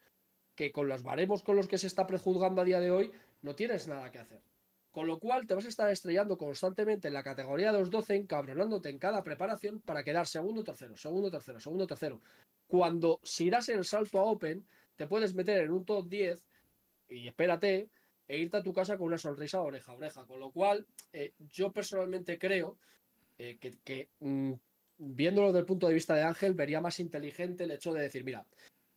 S2: que con los baremos con los que se está prejuzgando a día de hoy, no tienes nada que hacer. Con lo cual te vas a estar estrellando constantemente en la categoría de los 12, encabronándote en cada preparación para quedar segundo, tercero, segundo, tercero, segundo, tercero. Cuando si das el salto a Open, te puedes meter en un top 10 y espérate e irte a tu casa con una sonrisa oreja a oreja. Con lo cual, eh, yo personalmente creo eh, que, mm, viéndolo desde el punto de vista de Ángel, vería más inteligente el hecho de decir, mira,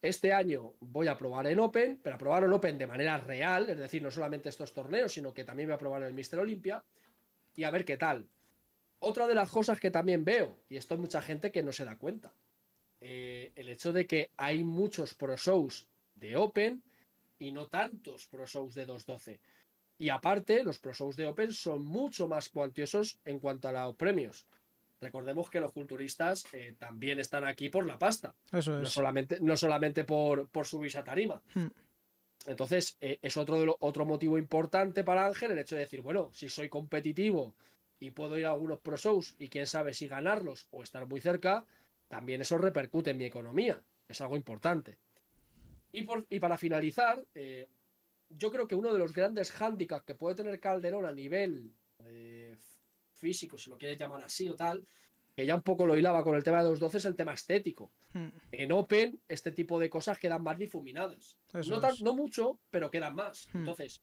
S2: este año voy a probar en Open, pero a probar en Open de manera real, es decir, no solamente estos torneos, sino que también voy a probar en el Mister Olympia y a ver qué tal. Otra de las cosas que también veo, y esto hay mucha gente que no se da cuenta, eh, el hecho de que hay muchos pro shows de Open y no tantos pro shows de 212. Y aparte, los Pro Shows de Open son mucho más cuantiosos en cuanto a los premios. Recordemos que los culturistas eh, también están aquí por la pasta. Eso es. No solamente, no solamente por, por su a tarima. Hmm. Entonces, eh, es otro, otro motivo importante para Ángel el hecho de decir, bueno, si soy competitivo y puedo ir a algunos pro shows y quién sabe si ganarlos o estar muy cerca, también eso repercute en mi economía. Es algo importante. Y, para finalizar, eh, yo creo que uno de los grandes hándicaps que puede tener Calderón a nivel eh, físico, si lo quieres llamar así o tal, que ya un poco lo hilaba con el tema de los 12, es el tema estético. Hmm. En Open, este tipo de cosas quedan más difuminadas. No, no, mucho, pero quedan más. Hmm. Entonces,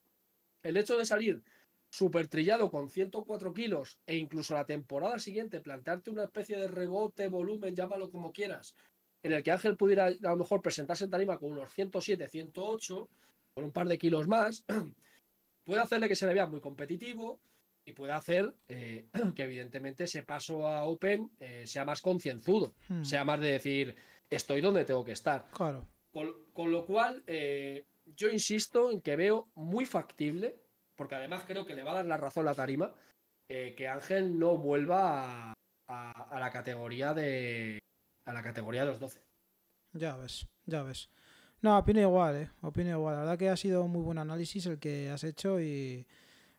S2: el hecho de salir súper trillado con 104 kilos e incluso la temporada siguiente plantearte una especie de rebote, volumen, llámalo como quieras, en el que Ángel pudiera a lo mejor presentarse en tarima con unos 107, 108, con un par de kilos más, [clears throat] puede hacerle que se le vea muy competitivo y puede hacer eh, [clears throat] que evidentemente ese paso a Open eh, sea más concienzudo, hmm. sea más de decir, estoy donde tengo que estar. Claro. Con, lo cual, eh, yo insisto en que veo muy factible, porque además creo que le va a dar la razón la tarima, que Ángel no vuelva a, la categoría de a la categoría de los 12.
S1: Ya ves, ya ves. No, opino igual, eh. Opino igual. La verdad que ha sido muy buen análisis el que has hecho y,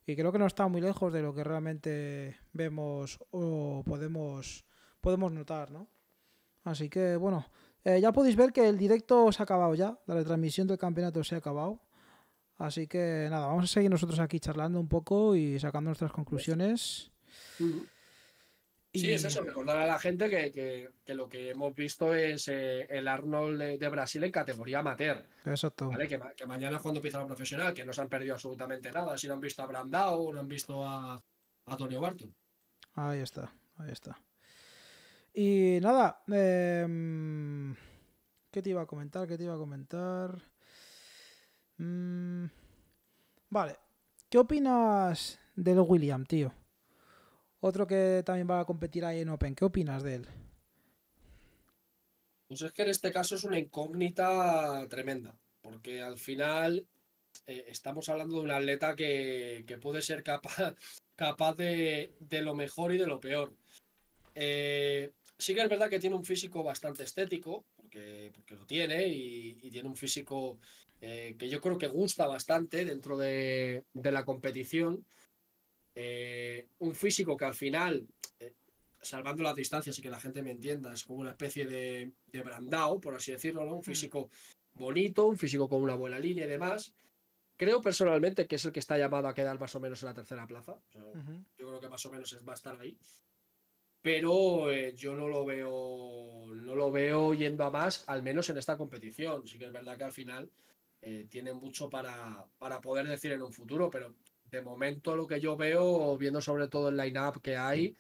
S1: creo que no está muy lejos de lo que realmente vemos o podemos, podemos notar, ¿no? Así que, bueno, eh, ya podéis ver que el directo se ha acabado ya, la retransmisión del campeonato se ha acabado. Así que nada, vamos a seguir nosotros aquí charlando un poco y sacando nuestras conclusiones. Pues
S2: Sí, es eso, recordar a la gente que, lo que hemos visto es eh, el Arnold de, Brasil en categoría amateur.
S1: Exacto. ¿vale?
S2: Que, mañana es cuando empieza la profesional, que no se han perdido absolutamente nada. Si no han visto a Brandao, no han visto a, a Barton.
S1: Ahí está, ahí está. Y nada, em, ¿qué te iba a comentar? ¿Qué te iba a comentar? Mm, vale, ¿qué opinas del William, tío? Otro que también va a competir ahí en Open. ¿Qué opinas de él?
S2: Pues es que en este caso es una incógnita tremenda, porque al final eh, estamos hablando de un atleta que, puede ser [laughs] capaz, capaz de, lo mejor y de lo peor. Eh, sí que es verdad que tiene un físico bastante estético, porque, lo tiene, y, tiene un físico eh, que yo creo que gusta bastante dentro de, de la competición eh, un físico que al final, eh, salvando las distancias y que la gente me entienda, es como una especie de, de brandao, por así decirlo, Un mm. físico bonito, un físico con una buena línea y demás. Creo personalmente que es el que está llamado a quedar más o menos en la tercera plaza. Yo creo que más o menos va a estar ahí. Pero eh, yo no lo veo, no lo veo yendo a más, al menos en esta competición. Sí que es verdad que al final tiene mucho para, para poder decir en un futuro, pero de momento lo que yo veo, viendo sobre todo el line-up que hay,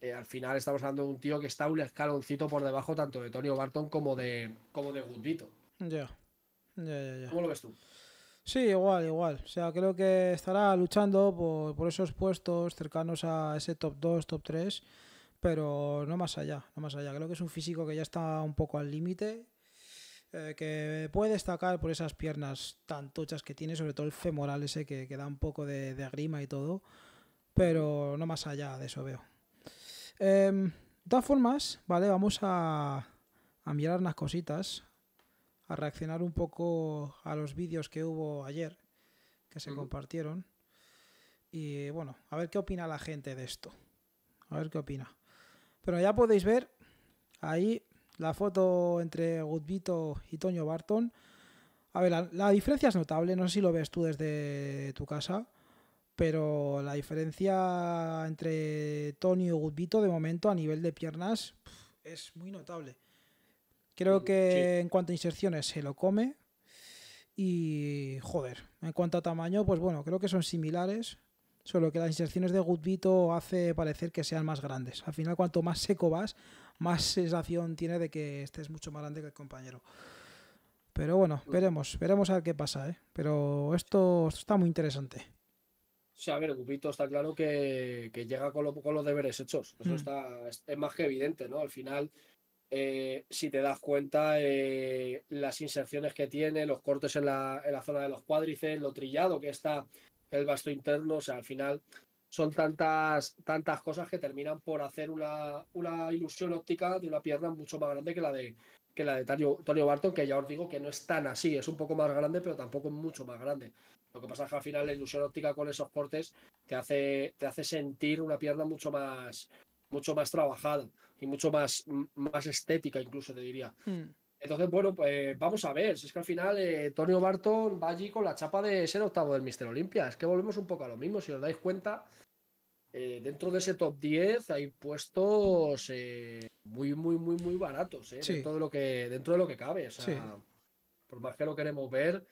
S2: eh, al final estamos hablando de un tío que está un escaloncito por debajo tanto de Tony Barton como de, como de Gundito.
S1: Ya. Ya, ya, ¿Cómo lo ves tú? Sí, igual, igual. O sea, creo que estará luchando por, por esos puestos cercanos a ese top 2, top 3, pero no más allá, no más allá. Creo que es un físico que ya está un poco al límite eh, que puede destacar por esas piernas tan tochas que tiene, sobre todo el femoral ese que, da un poco de, de, grima y todo, pero no más allá de eso veo. Em, de todas formas, ¿vale? Vamos a, mirar unas cositas, a reaccionar un poco a los vídeos que hubo ayer, que se compartieron. Y bueno, a ver qué opina la gente de esto. A ver qué opina. Pero ya podéis ver ahí la foto entre Gudbito y Toño Barton. A ver, la, diferencia es notable, no sé si lo ves tú desde tu casa, pero la diferencia entre Toño y Gudbito de momento a nivel de piernas es muy notable. Creo mm, que en cuanto a inserciones se lo come y joder, en cuanto a tamaño, pues bueno, creo que son similares, solo que las inserciones de Gudbito hace parecer que sean más grandes. Al final, cuanto más seco vas, más sensación tiene de que estés mucho más grande que el compañero. Pero bueno, mm. veremos, veremos a ver qué pasa, ¿eh? Pero esto, está muy interesante.
S2: Sí, a ver, Gupito está claro que, llega con, los deberes hechos. Eso mm. está, es más que evidente, ¿no? Al final, eh, si te das cuenta, eh, las inserciones que tiene, los cortes en la, zona de los cuádrices, lo trillado que está el vasto interno, o sea, al final son tantas, tantas cosas que terminan por hacer una, una ilusión óptica de una pierna mucho más grande que la de, que la de Barton, que ya os digo que no es tan así, es un poco más grande, pero tampoco mucho más grande. Lo que pasa es que al final la ilusión óptica con esos cortes te hace, te hace sentir una pierna mucho más, mucho más trabajada y mucho más, más estética, incluso te diría. Hmm. Entonces, bueno, pues vamos a ver. Si es que al final eh, Barton va allí con la chapa de ser octavo del Mister Olimpia. Es que volvemos un poco a lo mismo. Si os dais cuenta, eh, dentro de ese top 10 hay puestos eh, muy, muy, muy, muy baratos, eh, dentro, de lo que, dentro de lo que cabe. O sea, Por más que lo queremos ver,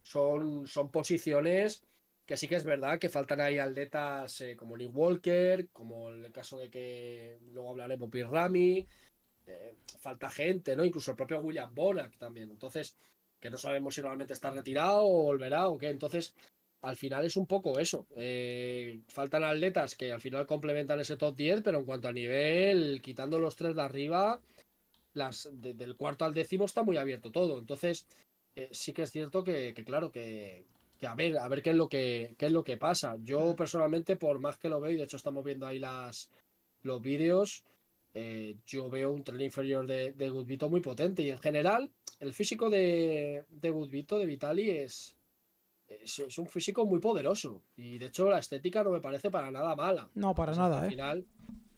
S2: son, son posiciones que sí que es verdad que faltan ahí atletas eh, como Lee Walker, como el caso de que luego hablaremos Pirrami, falta gente, ¿no? Incluso el propio William Bonac también. Entonces, que no sabemos si realmente está retirado o volverá o qué. Entonces, al final es un poco eso. Eh, faltan atletas que al final complementan ese top 10, pero en cuanto a nivel, quitando los tres de arriba, las, del cuarto al décimo está muy abierto todo. Entonces, eh, sí que es cierto que, claro, que, a ver, a ver qué es lo que qué es lo que pasa. Yo personalmente, por más que lo veo, y de hecho estamos viendo ahí las los vídeos, eh, yo veo un tren inferior de, de muy potente. Y en general, el físico de, de de Vitali, es, es, un físico muy poderoso. Y de hecho, la estética no me parece para nada mala.
S1: No, para nada, al ¿eh?
S2: Final,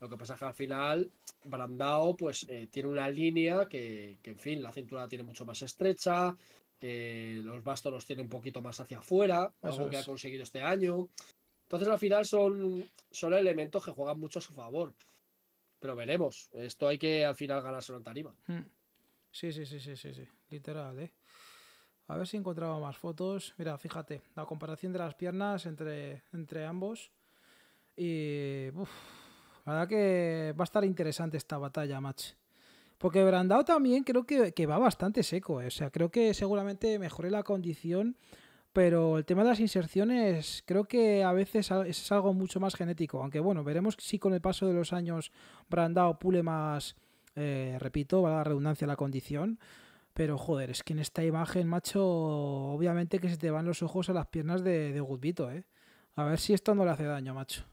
S2: lo que pasa es que al final, Brandao, pues eh, tiene una línea que, en fin, la cintura tiene mucho más estrecha. Eh, los bastos los tiene un poquito más hacia afuera, algo que ha conseguido este año. Entonces, al final, son, son elementos que juegan mucho a su favor. Pero veremos. Esto hay que al final ganarse en tarima.
S1: Hmm. Sí, sí, sí, sí, sí, sí. Literal, ¿eh? A ver si encontraba más fotos. Mira, fíjate, la comparación de las piernas entre, entre ambos. Y. la verdad que va a estar interesante esta batalla, match. Porque Brandao también creo que, va bastante seco. Eh. O sea, creo que seguramente mejore la condición. Pero el tema de las inserciones creo que a veces es algo mucho más genético. Aunque bueno, veremos si con el paso de los años Brandao pule más, eh, repito, va la redundancia la condición. Pero joder, es que en esta imagen, macho, obviamente que se te van los ojos a las piernas de, de ¿eh? A ver si esto no le hace daño, macho.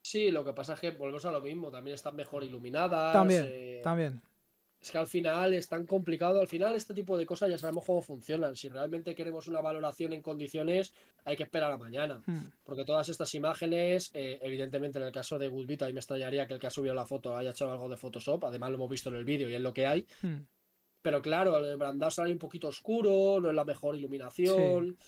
S2: Sí, lo que pasa es que volvemos a lo mismo, también están mejor iluminadas. También, eh, también. Es que al final es tan complicado, al final este tipo de cosas ya sabemos cómo funcionan. Si realmente queremos una valoración en condiciones, hay que esperar a mañana. Hmm. Porque todas estas imágenes, eh, evidentemente en el caso de gudbito ahí me estallaría que el que ha subido la foto haya hecho algo de Photoshop, además lo hemos visto en el vídeo y es lo que hay. Hmm. Pero claro, el brandar sale un poquito oscuro, no es la mejor iluminación.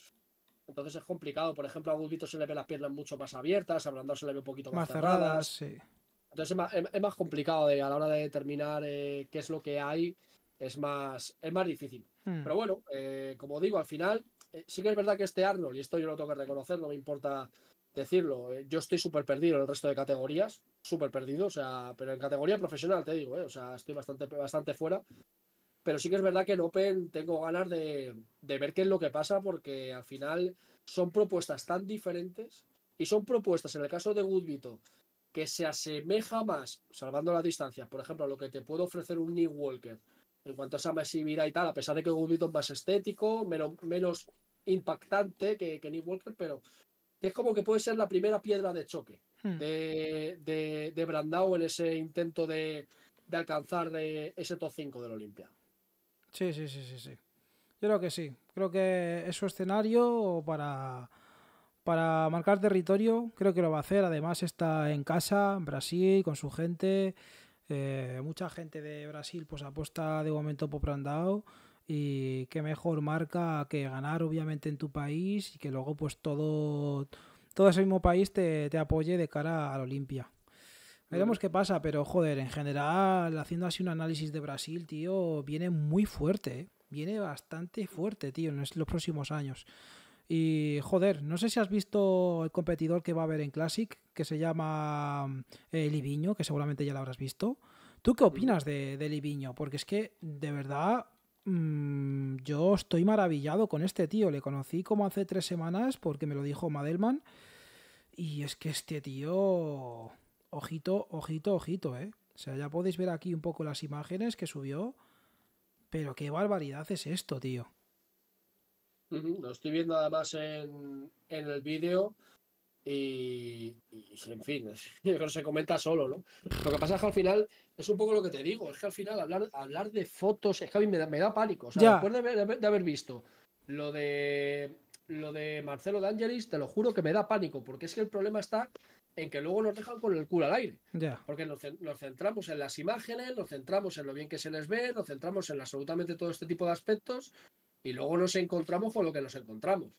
S2: Entonces es complicado. Por ejemplo, a Gulbito se le ve las piernas mucho más abiertas, a Brandao se le ve un poquito más, cerradas. Entonces es más, complicado a la hora de determinar eh, qué es lo que hay. Es más, es más difícil. Hmm. Pero bueno, eh, como digo, al final eh, sí que es verdad que este Arnold, y esto yo lo tengo que reconocer, no me importa decirlo, yo estoy súper perdido en el resto de categorías, súper perdido, o sea, pero en categoría profesional te digo, o sea, estoy bastante, bastante fuera. Pero sí que es verdad que en Open tengo ganas de, ver qué es lo que pasa, porque al final son propuestas tan diferentes y son propuestas, en el caso de Woodbito, que se asemeja más, salvando las distancias, por ejemplo, a lo que te puede ofrecer un Nick Walker en cuanto a esa masividad y tal, a pesar de que Woodbito es más estético, menos, impactante que, Nick Walker, pero es como que puede ser la primera piedra de choque hmm. de, Brandau Brandao en ese intento de, alcanzar ese top 5 del Olimpia.
S1: Sí, sí, sí, sí, sí. Yo creo que sí. Creo que es su escenario para, para marcar territorio. Creo que lo va a hacer. Además está en casa, en Brasil, con su gente. Eh, mucha gente de Brasil pues apuesta de momento por Brandao y qué mejor marca que ganar obviamente en tu país y que luego pues todo, todo ese mismo país te, te apoye de cara a la Olimpia. Veremos qué pasa, pero joder, en general, haciendo así un análisis de Brasil, tío, viene muy fuerte, ¿eh? viene bastante fuerte, tío, en los próximos años. Y joder, no sé si has visto el competidor que va a haber en Classic, que se llama eh, Liviño, que seguramente ya lo habrás visto. ¿Tú qué mm. opinas de, de Liviño? Porque es que, de verdad, mm, yo estoy maravillado con este tío. Le conocí como hace tres semanas porque me lo dijo Madelman. Y es que este tío ojito, ojito, ojito, ¿eh? O sea, ya podéis ver aquí un poco las imágenes que subió. Pero qué barbaridad es esto, tío.
S2: Lo estoy viendo nada más en el vídeo. Y, en fin, yo [laughs] creo se comenta solo, ¿no? Lo que pasa es que al final es un poco lo que te digo, es que al final hablar, hablar de fotos, es que a mí me da, pánico. O sea, ya. después de haber, de haber, visto lo de lo de Marcelo D'Angelis, te lo juro que me da pánico, porque es que el problema está en que luego nos dejan con el culo al aire. Porque nos, centramos en las imágenes, nos centramos en lo bien que se les ve, nos centramos en absolutamente todo este tipo de aspectos y luego nos encontramos con lo que nos encontramos.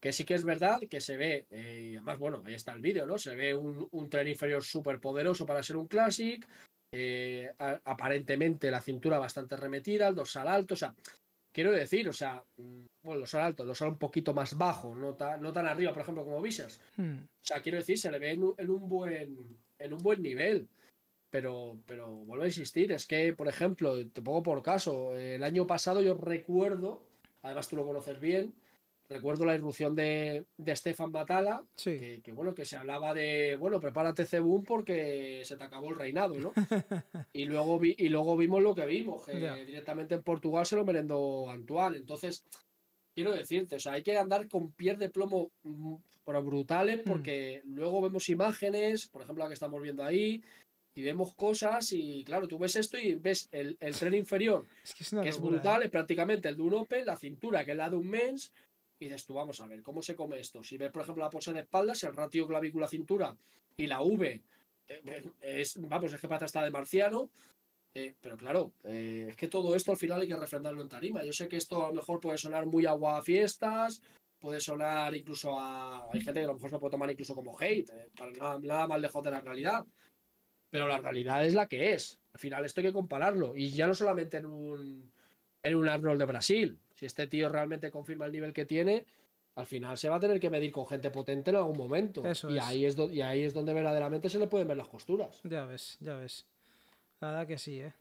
S2: Que sí que es verdad que se ve, eh, además, bueno, ahí está el vídeo, ¿no? Se ve un, un tren inferior súper poderoso para ser un Classic, eh, aparentemente la cintura bastante remetida, el dorsal alto, o sea, quiero decir, o sea, mm, bueno, lo son altos, lo son un poquito más bajo, no tan, no tan arriba, por ejemplo, como Visas. Hmm. O sea, quiero decir, se le ve en un, buen, en un buen nivel. Pero, pero vuelvo a insistir, es que, por ejemplo, te pongo por caso, el año pasado yo recuerdo, además tú lo conoces bien, recuerdo la irrupción de, de Stefan Batala, que, bueno, que se hablaba de, bueno, prepárate Cebún porque se te acabó el reinado, ¿no? [laughs] y, luego vi, y luego vimos lo que vimos, que directamente en Portugal se lo merendó Antoine. Entonces, quiero decirte, o sea, hay que andar con pies de plomo mm, brutales mm. porque luego vemos imágenes, por ejemplo la que estamos viendo ahí, y vemos cosas y claro, tú ves esto y ves el, el tren inferior,
S1: que es, brutal, ¿eh?
S2: es prácticamente el de un Open, la cintura que es la de un Mens, y dices tú, vamos a ver, ¿cómo se come esto? Si ves, por ejemplo, la pose de espaldas, el ratio clavícula-cintura y la V, eh, eh, es, vamos, es que pasa hasta de marciano. Eh, pero claro, es que todo esto al final hay que refrendarlo en tarima. Yo sé que esto a lo mejor puede sonar muy agua a fiestas, puede sonar incluso a. Hay gente que a lo mejor se puede tomar incluso como hate, nada, más lejos de la realidad. Pero la realidad es la que es. Al final esto hay que compararlo. Y ya no solamente en un, en un Arnold de Brasil. Si este tío realmente confirma el nivel que tiene, al final se va a tener que medir con gente
S1: potente en algún momento. y, Ahí es y ahí es donde verdaderamente se le pueden ver las costuras. Ya ves, ya ves. La verdad que sí, ¿eh?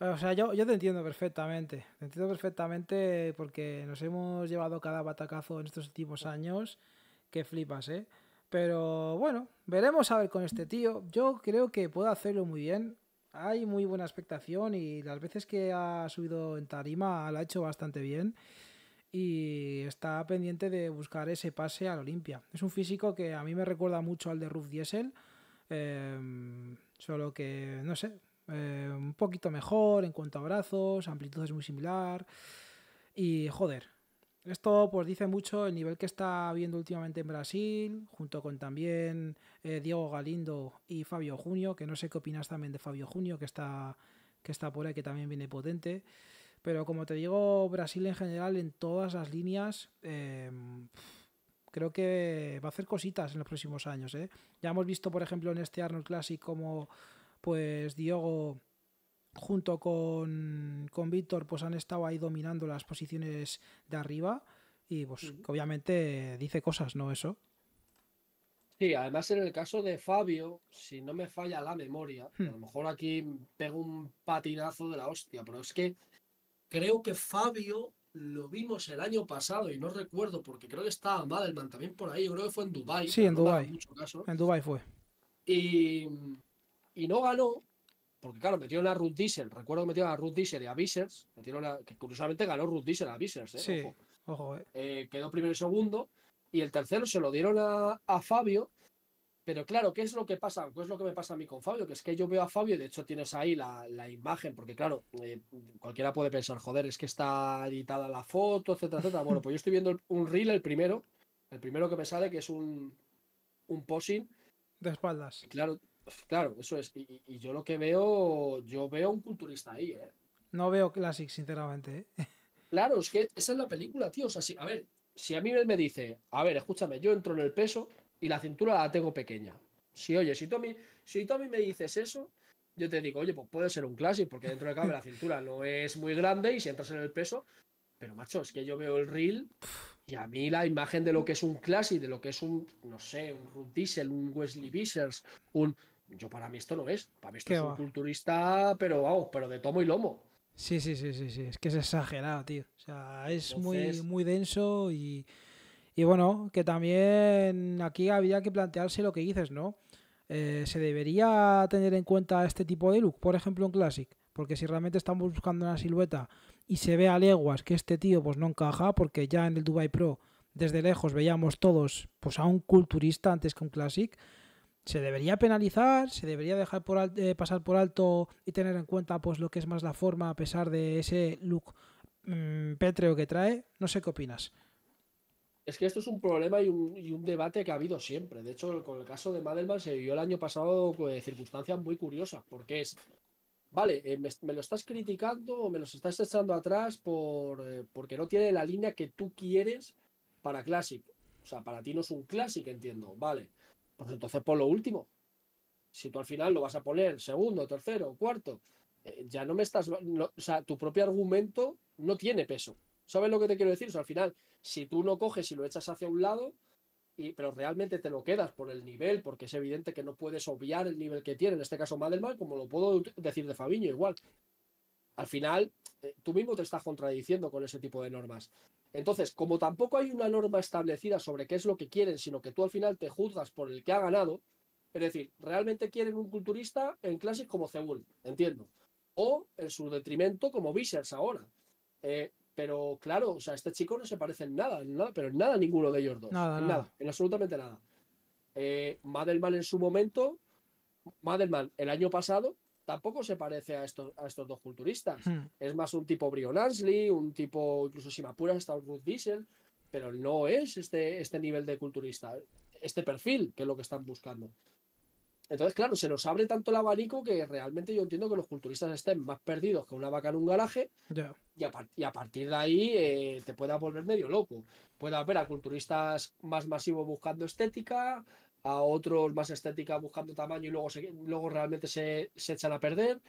S1: O sea, yo, yo te entiendo perfectamente. Te entiendo perfectamente porque nos hemos llevado cada batacazo en estos últimos años. Qué flipas, ¿eh? Pero bueno, veremos a ver con este tío. Yo creo que puede hacerlo muy bien hay muy buena expectación y las veces que ha subido en tarima la ha hecho bastante bien y está pendiente de buscar ese pase al Olimpia. Es un físico que a mí me recuerda mucho al de ruf Diesel, em, solo que, no sé, em, un poquito mejor en cuanto a brazos, amplitud es muy similar y joder, esto pues dice mucho el nivel que está habiendo últimamente en Brasil, junto con también eh, Diego Galindo y Fabio Junio, que no sé qué opinas también de Fabio Junio, que está, que está por ahí, que también viene potente. Pero como te digo, Brasil en general, en todas las líneas, eh, creo que va a hacer cositas en los próximos años. ¿eh? Ya hemos visto, por ejemplo, en este Arnold Classic como pues Diogo junto con, Víctor, pues han estado ahí dominando las posiciones de arriba y pues obviamente dice cosas, ¿no? Eso.
S2: Sí, además en el caso de Fabio, si no me falla la memoria, a hmm. lo mejor aquí pego un patinazo de la hostia, pero es que creo que Fabio lo vimos el año pasado y no recuerdo porque creo que estaba Madelman también por ahí, creo que fue en Dubai. Sí, en Dubai. En, en Dubai fue. Y, y no ganó, porque claro, metieron a Ruth Diesel, recuerdo que metieron a Ruth Diesel y a Vissers, que curiosamente ganó Ruth Diesel a Vissers, ¿eh? Sí, ojo. Eh. eh. quedó primero y segundo, y el tercero se lo dieron a, Fabio, pero claro, ¿qué es lo que pasa? ¿Qué es lo que me pasa a mí con Fabio? Que es que yo veo a Fabio, y de hecho tienes ahí la, imagen, porque claro, eh, cualquiera puede pensar, joder, es que está editada la foto, etcétera, etcétera. Bueno, pues yo estoy viendo un reel, el primero, el primero que me sale, que es un, un posing. De espaldas. Claro, Claro, eso es. Y, yo lo
S1: que veo, yo veo un
S2: culturista ahí, ¿eh?
S1: No veo Classic, sinceramente. ¿eh? [laughs]
S2: Claro, es que esa es la película, tío. O sea, si, a ver, si a mí me dice, a ver, escúchame, yo entro en el peso y la cintura la tengo pequeña. Si oye, si Tommy, si me dices eso, yo te digo, oye, pues puede ser un Classic, porque dentro de cabe la cintura no es muy grande y si entras en el peso. Pero macho, es que yo veo el reel y a mí la imagen de lo que es un Classic, de lo que es un, no sé, un Diesel, un Wesley Vissers, un yo para mí esto no es. Para mí esto es un culturista, pero vamos, pero de tomo y lomo.
S1: Sí, sí, sí, sí, sí. Es que es exagerado, tío. O sea, es muy, muy denso y, bueno, que también aquí había que plantearse lo que dices, ¿no? Eh, se debería tener en cuenta este tipo de look, por ejemplo, un Classic. Porque si realmente estamos buscando una silueta y se ve a leguas que este tío pues no encaja, porque ya en el Dubai Pro desde lejos veíamos todos pues a un culturista antes que un Classic, se debería penalizar, se debería dejar por eh, pasar por alto y tener en cuenta pues lo que es más la forma a pesar de ese look mm, pétreo que trae. No sé qué opinas.
S2: Es que esto es un problema y un, debate que ha habido siempre. De hecho, con el caso de Madelman se vivió el año pasado con eh, circunstancias muy curiosas, porque es, vale, eh, me, lo estás criticando o me lo estás echando atrás por, porque no tiene la línea que tú quieres para Classic. O sea, para ti no es un Classic, entiendo, vale. Pues entonces por lo último. Si tú al final lo vas a poner segundo, tercero, cuarto, eh, ya no me estás. o sea, tu propio argumento no tiene peso. ¿Sabes lo que te quiero decir? O sea, al final, si tú no coges y lo echas hacia un lado, y, pero realmente te lo quedas por el nivel, porque es evidente que no puedes obviar el nivel que tiene, en este caso Madelman, como lo puedo decir de Fabiño igual. Al final, eh, tú mismo te estás contradiciendo con ese tipo de normas. Entonces, como tampoco hay una norma establecida sobre qué es lo que quieren, sino que tú al final te juzgas por el que ha ganado, es decir, realmente quieren un culturista en clases como Cebul, entiendo, o en su detrimento como Vissers ahora. Eh, pero claro, o sea, este chico no se parece en nada, pero en nada ninguno de ellos dos. Nada, en nada, en absolutamente nada. Eh, Madelman en su momento, Madelman el año pasado, tampoco se parece a estos, a estos dos culturistas. Hmm. Es más un tipo Brion Ansley, un tipo, incluso si me apuras, hasta Ruth Diesel, pero no es este, este nivel de culturista, este perfil que es lo que están buscando. Entonces, claro, se nos abre tanto el abanico que realmente yo entiendo que los culturistas estén más perdidos que una vaca en un garaje. Y, a partir de ahí eh, te pueda volver medio loco. Puede haber a culturistas más masivos buscando estética, a otros más estética buscando tamaño y luego, se, luego realmente se, echan a perder.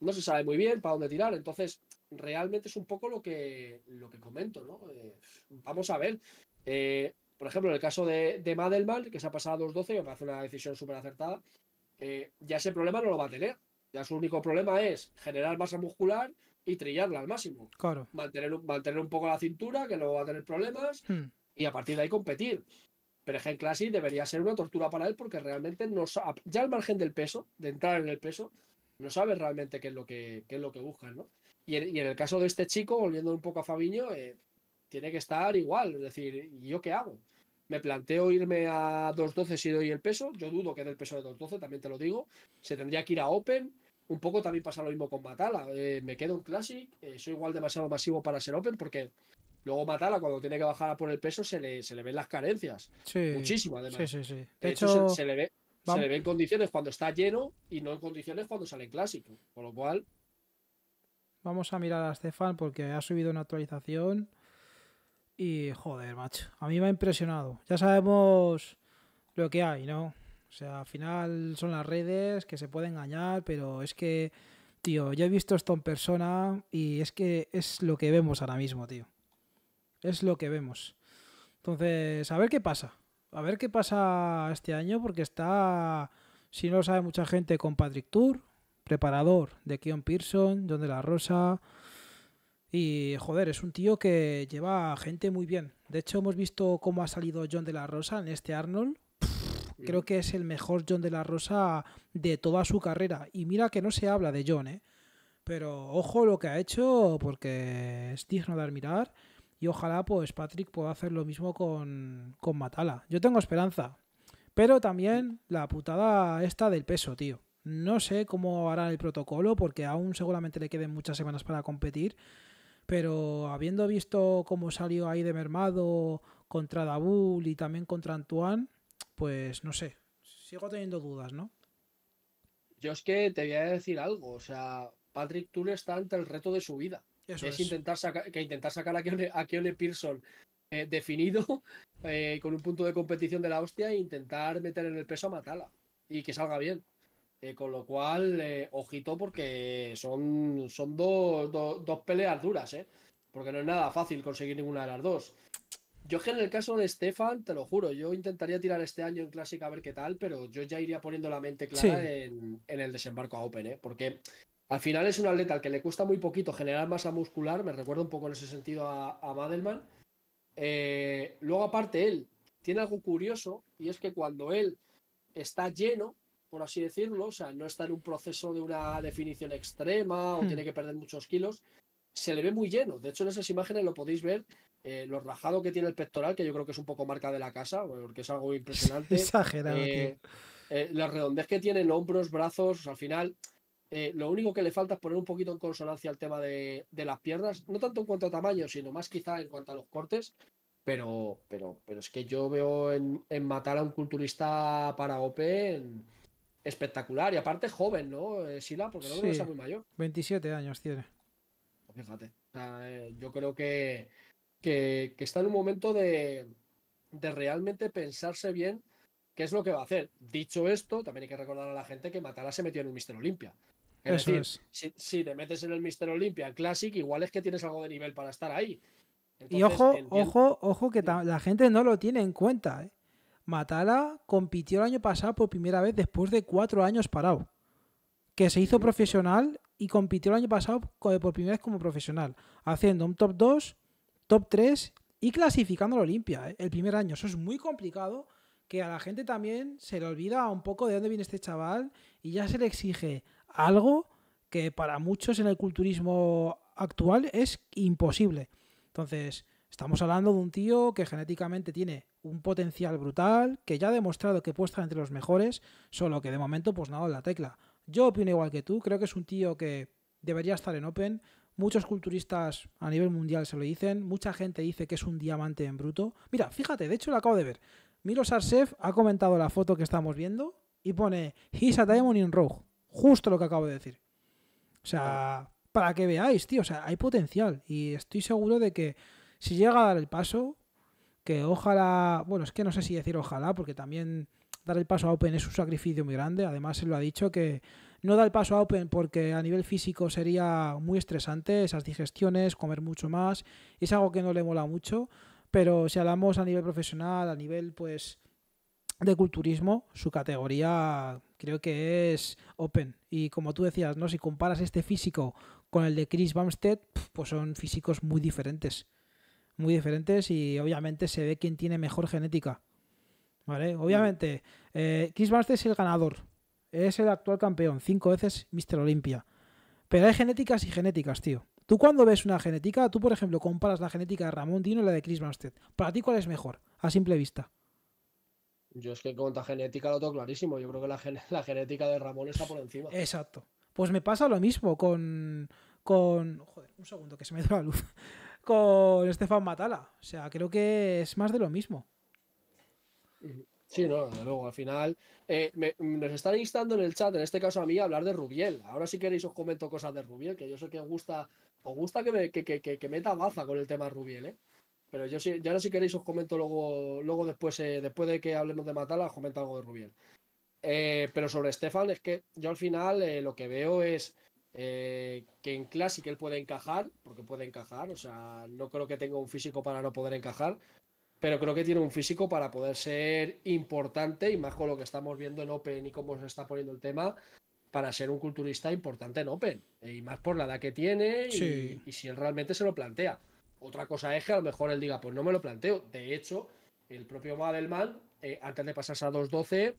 S2: No se sabe muy bien para dónde tirar. Entonces, realmente es un poco lo que, lo que comento, ¿no? Eh, vamos a ver. Eh, por ejemplo, en el caso de, de Madelman, que se ha pasado a 2-12, me hace una decisión súper acertada, eh, ya ese problema no lo va a tener. Ya su único problema es generar masa muscular y trillarla al máximo. Claro. Mantener, mantener un poco la cintura, que no va a tener problemas, hmm. y a partir de ahí competir. Pero es Classic debería ser una tortura para él porque realmente no sabe ya al margen del peso, de entrar en el peso, no sabe realmente qué es lo que, qué es lo que buscan, ¿no? Y en, el caso de este chico, volviendo un poco a Fabiño, eh, tiene que estar igual, es decir, yo qué hago? Me planteo irme a 2.12 si doy el peso, yo dudo que dé el peso de 2.12, también te lo digo, se tendría que ir a Open, un poco también pasa lo mismo con Matala, eh, me quedo en Classic, eh, soy igual demasiado masivo para ser Open porque Luego Matala, cuando tiene que bajar por el peso, se le, ven las carencias.
S1: Muchísimo, además. Sí, sí, De, hecho, se, le
S2: ve, en condiciones cuando está lleno y no en condiciones cuando sale en clásico. Con lo cual.
S1: Vamos a mirar a Stefan porque ha subido una actualización. Y joder, macho. A mí me ha impresionado. Ya sabemos lo que hay, ¿no? O sea, al final son las redes que se pueden engañar, pero es que, tío, yo he visto esto en persona y es que es lo que vemos ahora mismo, tío. Es lo que vemos. Entonces, a ver qué pasa. A ver qué pasa este año, porque está, si no lo sabe mucha gente, con Patrick Tour, preparador de Keon Pearson, John de la Rosa. Y joder, es un tío que lleva gente muy bien. De hecho, hemos visto cómo ha salido John de la Rosa en este Arnold. creo que es el mejor John de la Rosa de toda su carrera. Y mira que no se habla de John, ¿eh? Pero ojo lo que ha hecho porque es digno de admirar. Y ojalá pues Patrick pueda hacer lo mismo con, Matala. Yo tengo esperanza. Pero también la putada esta del peso, tío. No sé cómo hará el protocolo porque aún seguramente le queden muchas semanas para competir. Pero habiendo visto cómo salió ahí de mermado contra Dabul y también contra Antoine, pues no sé. Sigo teniendo dudas, ¿no? Yo es que te voy
S2: a decir algo. O sea, Patrick tú está ante el reto de su vida es, intentar sacar, que intentar sacar a Keone, Pearson eh, definido [laughs] eh, con un punto de competición de la hostia e intentar meter en el peso a Matala y que salga bien. Eh, con lo cual, ojito porque son, son dos, peleas duras, eh porque no es nada fácil conseguir ninguna de las dos. Yo que en el caso de Stefan, te lo juro, yo intentaría tirar este año en Clásica a ver qué tal, pero yo ya iría poniendo la mente clara en, el desembarco a Open, ¿eh? porque al final es un atleta al que le cuesta muy poquito generar masa muscular, me recuerdo un poco en ese sentido a, Madelman. Eh, luego, aparte, él tiene algo curioso y es que cuando él está lleno, por así decirlo, o sea, no está en un proceso de una definición extrema o hmm. tiene que perder muchos kilos, se le ve muy lleno. De hecho, en esas imágenes lo podéis ver, eh, lo rajado que tiene el pectoral, que yo creo que es un poco marca de la casa, porque es algo [laughs] impresionante. Exagerado. Eh, la redondez que tiene en hombros, brazos, al final eh, lo único que le falta es poner un poquito en consonancia el tema de, las piernas, no tanto en cuanto a tamaño, sino más quizá en cuanto a los cortes. Pero, pero, pero es que yo veo en, en matar a un culturista para Open espectacular y aparte joven, ¿no? Eh, Sila, porque no veo que muy mayor.
S1: 27 años tiene. Pues fíjate,
S2: eh, yo creo que, que, está en un momento de, de realmente pensarse bien qué es lo que va a hacer. Dicho esto, también hay que recordar a la gente que Matala se metió en un Mister Olimpia.
S1: Es decir,
S2: si, te metes en el Mister Olympia Classic, igual es que tienes algo de nivel para estar ahí.
S1: y ojo, ojo, ojo, que la gente no lo tiene en cuenta. ¿eh? Matala compitió el año pasado por primera vez después de cuatro años parado. Que se hizo profesional y compitió el año pasado por primera vez como profesional, haciendo un top 2, top 3 y clasificando a la Olimpia ¿eh? el primer año. Eso es muy complicado, que a la gente también se le olvida un poco de dónde viene este chaval y ya se le exige algo que para muchos en el culturismo actual es imposible. Entonces, estamos hablando de un tío que genéticamente tiene un potencial brutal, que ya ha demostrado que puede estar entre los mejores, solo que de momento pues nada en la tecla. Yo opino igual que tú, creo que es un tío que debería estar en Open. Muchos culturistas a nivel mundial se lo dicen, mucha gente dice que es un diamante en bruto. Mira, fíjate, de hecho lo acabo de ver. Milos Arsev ha comentado la foto que estamos viendo y pone He's a Diamond in Rogue. Justo lo que acabo de decir. O sea, para que veáis, tío, o sea, hay potencial. Y estoy seguro de que si llega a dar el paso, que ojalá, bueno, es que no sé si decir ojalá, porque también dar el paso a Open es un sacrificio muy grande. Además, se lo ha dicho que no da el paso a Open porque a nivel físico sería muy estresante, esas digestiones, comer mucho más, es algo que no le mola mucho. Pero si hablamos a nivel profesional, a nivel pues de culturismo, su categoría creo que es open. Y como tú decías, ¿no? Si comparas este físico con el de Chris Bumstead, pues son físicos muy diferentes. Muy diferentes y obviamente se ve quién tiene mejor genética. ¿Vale? Mm. Obviamente, eh, Chris Bumstead es el ganador. Es el actual campeón, cinco veces Mr. Olympia. Pero hay genéticas y genéticas, tío. Tú cuando ves una genética, tú por ejemplo comparas la genética de Ramón Dino y la de Chris Bumstead. ¿Para ti cuál es mejor? A simple vista.
S2: Yo es que contra genética lo tengo clarísimo. Yo creo que [laughs] la, genética de Ramón está por encima.
S1: Exacto. Pues me pasa lo mismo con. con. Joder, un segundo que se me dio la luz. [laughs] Con Estefan Matala. O sea, creo que es más de lo mismo.
S2: Sí, no, desde luego. Al final, eh, nos están instando en el chat, en este caso a mí, a hablar de Rubiel. Ahora si queréis os comento cosas de Rubiel, que yo sé que os gusta, os gusta que, me, que, que meta baza con el tema Rubiel, ¿eh? Pero yo sí, ya ahora si queréis os comento luego, luego después, eh, después de que hablemos de Matala, os comento algo de Rubiel. Eh, pero sobre Stefan es que yo al final eh, lo que veo es que en que él puede encajar, porque puede encajar, o sea, no creo que tenga un físico para no poder encajar, pero creo que tiene un físico para poder ser importante y más con lo que estamos viendo en Open y cómo se está poniendo el tema, para ser un culturista importante en Open, y más por la edad que tiene y si él realmente se lo plantea. Otra cosa es que a lo mejor él diga, pues no me lo planteo. De hecho, el propio Madelman, eh, antes de pasarse a 2-12,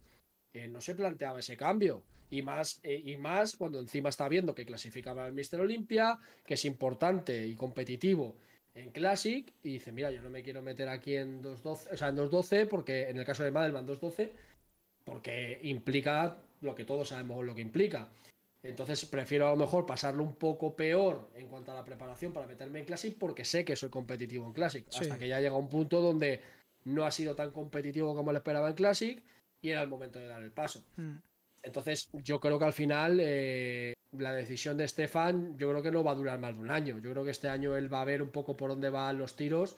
S2: eh, no se planteaba ese cambio. Y más, eh, y más cuando encima está viendo que clasificaba al Mister Olimpia, que es importante y competitivo en Classic, y dice, mira, yo no me quiero meter aquí en 2-12, o sea, en 2-12, porque en el caso de Madelman 2-12, porque implica lo que todos sabemos lo que implica. Entonces prefiero a lo mejor pasarlo un poco peor en cuanto a la preparación para meterme en Classic porque sé que soy competitivo en Classic. Hasta que ya llega un punto donde no ha sido tan competitivo como lo esperaba en Classic y era el momento de dar el paso. Hmm. Entonces yo creo que al final eh, la decisión de Stefan yo creo que no va a durar más de un año. Yo creo que este año él va a ver un poco por dónde van los tiros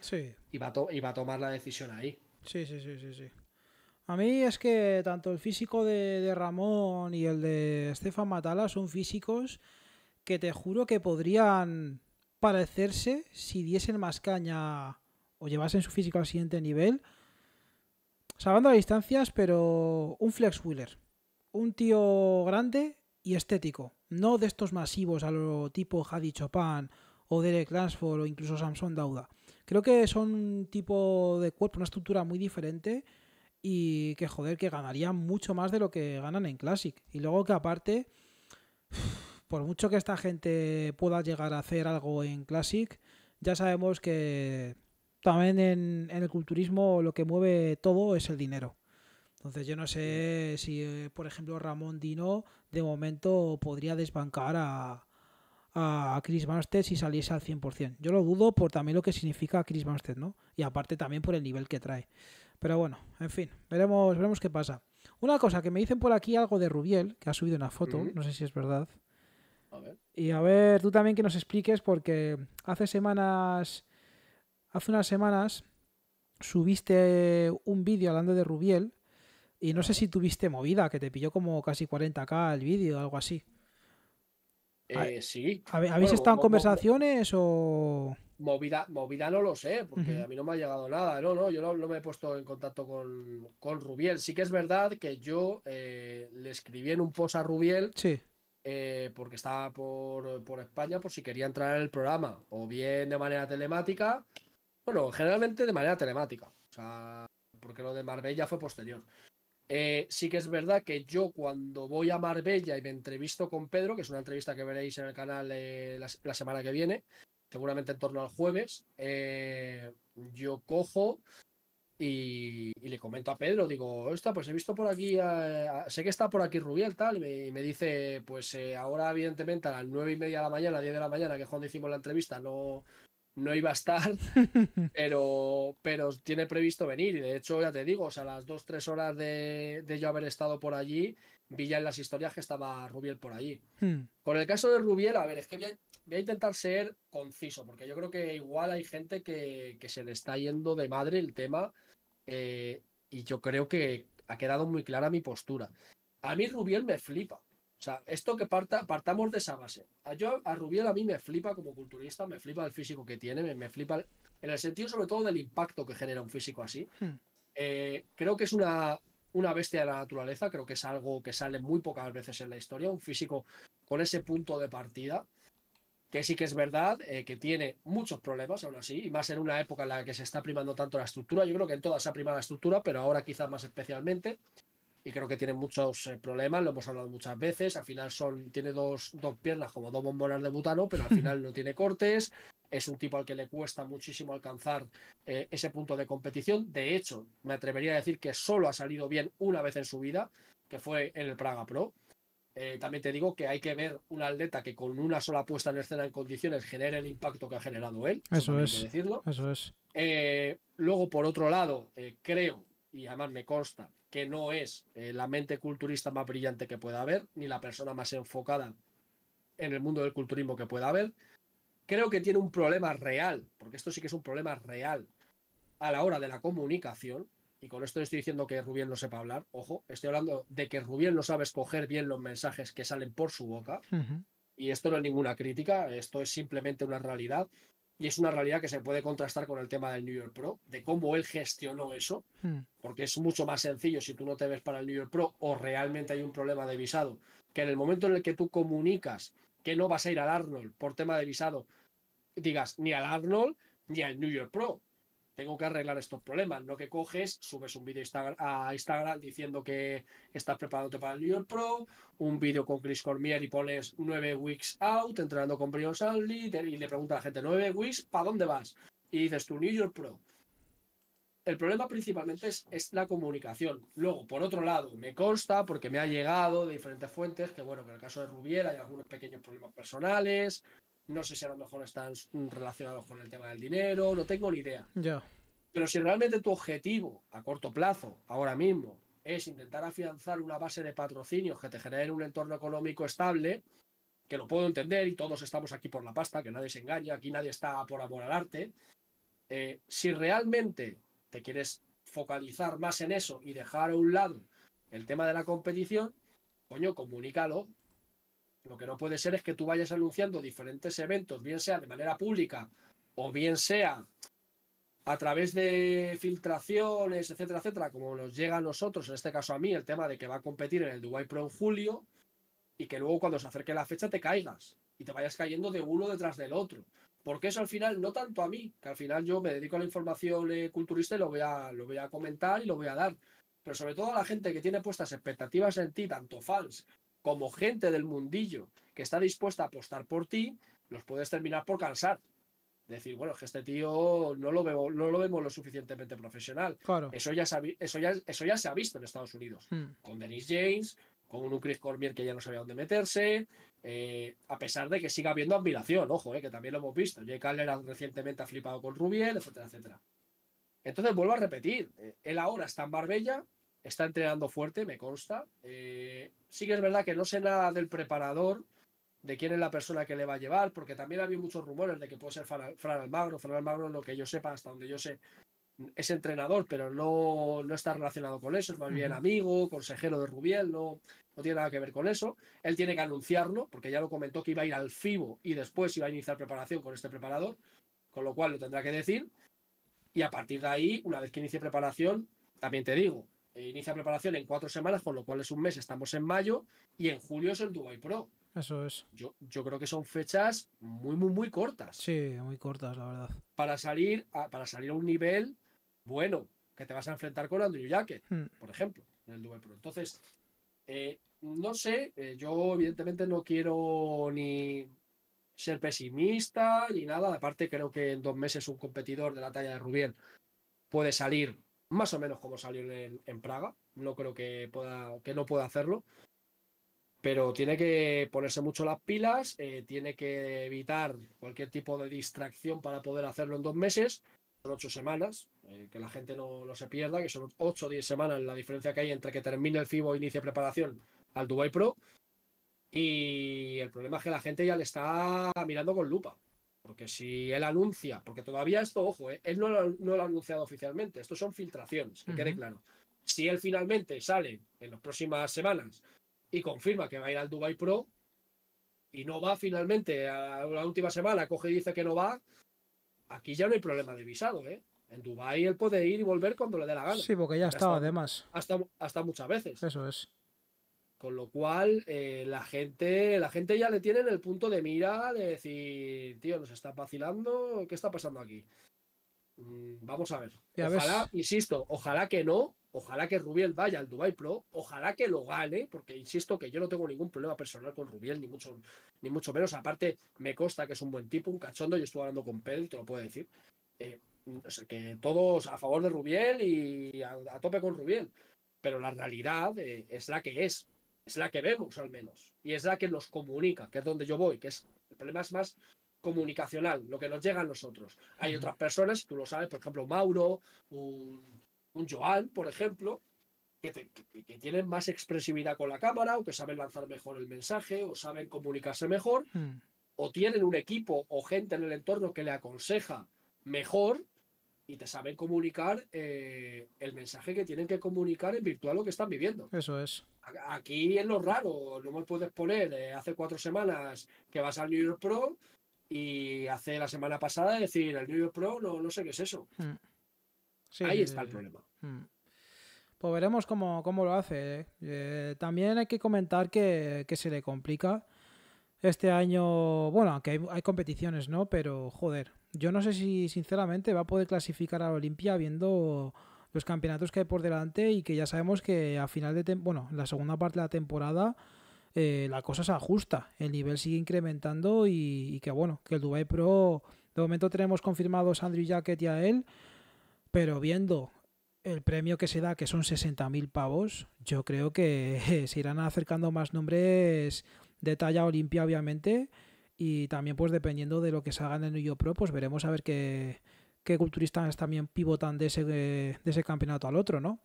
S2: y, va y va a tomar la decisión ahí.
S1: Sí, sí, sí, sí, sí. A mí es que tanto el físico de, Ramón y el de Stefan Matala son físicos que te juro que podrían parecerse si diesen más caña o llevasen su físico al siguiente nivel. Salvando las distancias, pero un flex wheeler. Un tío grande y estético. No de estos masivos a lo tipo Hadi Chopin o Derek Lansford o incluso Samson Dauda. Creo que son un tipo de cuerpo, una estructura muy diferente y que joder, que ganarían mucho más de lo que ganan en Classic. Y luego que aparte, [sighs] por mucho que esta gente pueda llegar a hacer algo en Classic, ya sabemos que también en, en el culturismo lo que mueve todo es el dinero. Entonces yo no sé si, eh, por ejemplo, Ramón Dino de momento podría desbancar a, a Chris Bumstead si saliese al 100%. Yo lo dudo por también lo que significa Chris Bumstead, ¿no? Y aparte también por el nivel que trae. Pero bueno, en fin, veremos, veremos qué pasa. Una cosa, que me dicen por aquí algo de Rubiel, que ha subido una foto, no sé si es verdad. A ver. Y a ver, tú también que nos expliques, porque hace semanas, hace unas semanas, subiste un vídeo hablando de Rubiel, y no sé si tuviste movida, que te pilló como casi 40k el vídeo, o algo así.
S2: Eh, sí. ¿Habéis estado en
S1: conversaciones o...?
S2: Movida, movida no lo sé, porque a mí no me ha llegado nada. No, no, yo no, me he puesto en contacto con, con, Rubiel. Sí que es verdad que yo eh, le escribí en un post a Rubiel sí. Eh, porque estaba por, por, España por si quería entrar en el programa, o bien de manera telemática, bueno, generalmente de manera telemática, o sea, porque lo de Marbella fue posterior. Eh, sí que es verdad que yo cuando voy a Marbella y me entrevisto con Pedro, que es una entrevista que veréis en el canal eh, la, semana que viene, seguramente en torno al jueves, eh, yo cojo y, le comento a Pedro, digo, esta, pues he visto por aquí, sé que está por aquí Rubiel, tal, y me, dice, pues ahora evidentemente a las nueve y media de la mañana, a 10 de la mañana, que es cuando hicimos la entrevista, no, no iba a estar,
S1: [laughs]
S2: pero, pero tiene previsto venir. Y de hecho, ya te digo, a las dos, tres horas de, de, yo haber estado por allí, vi ya en las historias que estaba Rubiel por allí. Hmm. Con el caso de Rubiel, a ver, es que voy a, intentar ser conciso, porque yo creo que igual hay gente que, que se le está yendo de madre el tema, eh, y yo creo que ha quedado muy clara mi postura. A mí Rubiel me flipa. O sea, esto que parta, partamos de esa base. A, yo, a Rubiel a mí me flipa como culturista, me flipa el físico que tiene, me, flipa en el sentido sobre todo del impacto que genera un físico así. Hmm. Eh, creo que es una, una bestia de la naturaleza, creo que es algo que sale muy pocas veces en la historia, un físico con ese punto de partida, que sí que es verdad, eh, que tiene muchos problemas aún así, y más en una época en la que se está primando tanto la estructura, yo creo que en todas se ha primado la estructura, pero ahora quizás más especialmente creo que tiene muchos eh, problemas, lo hemos hablado muchas veces, al final son, tiene dos, dos piernas como dos bombonas de butano, pero al [laughs] final no tiene cortes, es un tipo al que le cuesta muchísimo alcanzar eh, ese punto de competición, de hecho, me atrevería a decir que solo ha salido bien una vez en su vida, que fue en el Praga Pro. Eh, también te digo que hay que ver un atleta que con una sola puesta en escena en condiciones genere el impacto que ha generado él.
S1: Eso es. Eso es.
S2: luego, por otro lado, creo y además me consta que no es eh, la mente culturista más brillante que pueda haber, ni la persona más enfocada en el mundo del culturismo que pueda haber, creo que tiene un problema real, porque esto sí que es un problema real a la hora de la comunicación, y con esto estoy diciendo que Rubén no sepa hablar, ojo, estoy hablando de que Rubén no sabe escoger bien los mensajes que salen por su boca, y esto no es ninguna crítica, esto es simplemente una realidad, y es una realidad que se puede contrastar con el tema del New York Pro, de cómo él gestionó eso, hmm. porque es mucho más sencillo si tú no te ves para el New York Pro o realmente hay un problema de visado, que en el momento en el que tú comunicas que no vas a ir al Arnold por tema de visado, digas ni al Arnold ni al New York Pro, tengo que arreglar estos problemas. No que coges, subes un vídeo a Instagram diciendo que estás preparándote para el New York Pro, un vídeo con Chris Cormier y pones nueve weeks out, entrenando con Brian Sally, y le pregunta a la gente, nueve weeks, ¿para dónde vas? Y dices tú, New York Pro. El problema principalmente es, la comunicación. Luego, por otro lado, me consta, porque me ha llegado de diferentes fuentes, que bueno, que en el caso de Rubiera hay algunos pequeños problemas personales, no sé si a lo mejor están relacionados con el tema del dinero, no tengo ni idea. Pero si realmente tu objetivo a corto plazo, ahora mismo, es intentar afianzar una base de patrocinios que te genere un entorno económico estable, que lo puedo entender y todos estamos aquí por la pasta, que nadie se engaña, aquí nadie está por amor al arte. Eh, si realmente te quieres focalizar más en eso y dejar a un lado el tema de la competición, coño, comunícalo, lo que no puede ser es que tú vayas anunciando diferentes eventos, bien sea de manera pública o bien sea a través de filtraciones, etcétera, etcétera, como nos llega a nosotros, en este caso a mí, el tema de que va a competir en el Dubai Pro en julio y que luego cuando se acerque la fecha te caigas y te vayas cayendo de uno detrás del otro. Porque eso al final, no tanto a mí, que al final yo me dedico a la información eh, culturista y lo voy, a, lo voy a comentar y lo voy a dar. Pero sobre todo a la gente que tiene puestas expectativas en ti, tanto fans como gente del mundillo que está dispuesta a apostar por ti, los puedes terminar por cansar. Decir, bueno, es que este tío no lo, veo, no lo vemos lo suficientemente profesional. Eso, ya se eso, ya, eso ya se ha visto en Estados Unidos. Hmm. Con Denise James, con un Chris Cormier que ya no sabía dónde meterse, eh, a pesar de que siga habiendo admiración, ojo, eh, que también lo hemos visto. Jake Allen recientemente ha flipado con Rubiel, etcétera, etcétera. Entonces vuelvo a repetir, eh, él ahora está en Barbella, está entrenando fuerte, me consta. Eh, sí que es verdad que no sé nada del preparador, de quién es la persona que le va a llevar, porque también había muchos rumores de que puede ser Fran, Fran Almagro. Fran Almagro, lo que yo sepa, hasta donde yo sé, es entrenador, pero no, no está relacionado con eso, es más bien amigo, consejero de Rubiel, no, no tiene nada que ver con eso. Él tiene que anunciarlo, porque ya lo comentó que iba a ir al FIBO y después iba a iniciar preparación con este preparador, con lo cual lo tendrá que decir. Y a partir de ahí, una vez que inicie preparación, también te digo, eh, inicia preparación en cuatro semanas, con lo cual es un mes, estamos en mayo, y en julio es el Dubai Pro. Eso es. Yo, yo creo que son fechas
S1: muy, muy, muy cortas. Sí, muy cortas, la verdad.
S2: Para salir a, para salir a un nivel bueno, que te vas a enfrentar con Andrew Jacket, hmm. por ejemplo, en el Dubai Pro. Entonces, eh, no sé, eh, yo evidentemente no quiero ni ser pesimista ni nada. Aparte, creo que en dos meses un competidor de la talla de Rubiel puede salir más o menos como salió en, Praga. No creo que pueda, que no pueda hacerlo. Pero tiene que ponerse mucho las pilas, eh, tiene que evitar cualquier tipo de distracción para poder hacerlo en dos meses. Son ocho semanas, eh, que la gente no, no, se pierda, que son ocho o diez semanas la diferencia que hay entre que termine el FIBO e inicie preparación al Dubai Pro. Y el problema es que la gente ya le está mirando con lupa. Porque si él anuncia, porque todavía esto, ojo, eh, él no lo, no lo, ha anunciado oficialmente, esto son filtraciones, que quede claro. Si él finalmente sale en las próximas semanas y confirma que va a ir al Dubai Pro y no va finalmente a la última semana, coge y dice que no va, aquí ya no hay problema de visado, ¿eh? En Dubai él puede ir y volver cuando le dé la gana. Sí, porque ya ha además. Hasta, hasta muchas veces. Eso es. Con lo cual, eh, la, gente, la gente ya le tiene en el punto de mira de decir, tío, nos está vacilando, ¿qué está pasando aquí? Mm, vamos a ver. ojalá, insisto, ojalá que no, ojalá que Rubiel vaya al Dubai Pro, ojalá que lo gane, porque insisto que yo no tengo ningún problema personal con Rubiel, ni mucho, ni mucho menos. Aparte, me consta que es un buen tipo, un cachondo, yo estuve hablando con pel te lo puedo decir. Eh, mm, que todos a favor de Rubiel y a, tope con Rubiel pero la realidad eh, es la que es. Es la que vemos al menos. Y es la que nos comunica, que es donde yo voy, que es el problema es más comunicacional, lo que nos llega a nosotros. Hay otras personas, tú lo sabes, por ejemplo, Mauro, un, un Joan, por ejemplo, que, tienen más expresividad con la cámara o que saben lanzar mejor el mensaje o saben comunicarse mejor mm. o tienen un equipo o gente en el entorno que le aconseja mejor y te saben comunicar eh, el mensaje que tienen que comunicar en virtual lo que están viviendo. Eso es. Aquí es lo raro, no me puedes poner eh, hace cuatro semanas que vas al New York Pro y hace la semana pasada decir el New York Pro no, no sé qué es eso. Hmm. Ahí está el problema.
S1: Hmm. Pues veremos cómo, lo hace. ¿eh? también hay que comentar que, se le complica este año. Bueno, aunque hay, hay competiciones, ¿no? Pero joder, yo no sé si sinceramente va a poder clasificar a la Olimpia viendo los campeonatos que hay por delante y que ya sabemos que a final de bueno, la segunda parte de la temporada eh, la cosa se ajusta, el nivel sigue incrementando y, que bueno, que el Dubai Pro de momento tenemos confirmados a Andrew Jacket y a él, pero viendo el premio que se da, que son 60.000 pavos, yo creo que [laughs] se irán acercando más nombres de talla Olimpia obviamente y también, pues dependiendo de lo que se haga en el New York Pro, pues veremos a ver qué, culturistas también pivotan de ese, de ese campeonato al otro, ¿no?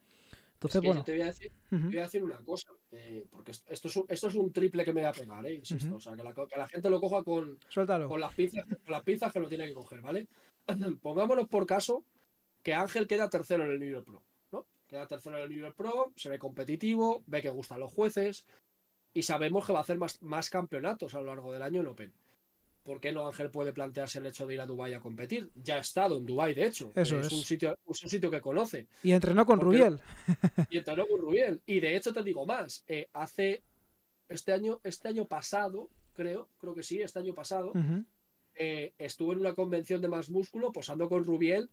S1: Entonces, bueno. Te voy, a
S2: decir, voy, a decir, una cosa, eh, porque esto es, un, esto es un triple que me voy a pegar, ¿eh? Insisto, O sea, que la, gente lo coja con, con las pizzas, con las pizzas que lo tiene que coger, ¿vale? [clears throat] Pongámonos por caso que Ángel queda tercero en el New York Pro, ¿no? Queda tercero en el New York Pro, se ve competitivo, ve que gustan los jueces y sabemos que va a hacer más, más campeonatos a lo largo del año en Open. ¿por qué no Ángel puede plantearse el hecho de ir a Dubái a competir? Ya ha estado en Dubái, de hecho. Eso es, Un, sitio, Un sitio, que conoce. Y entrenó con Rubiel. [laughs] Y entrenó con Rubiel. Y de hecho te digo más, eh, hace este año, este año pasado, creo, creo que sí, este año pasado, eh, estuvo en una convención de más músculo posando con Rubiel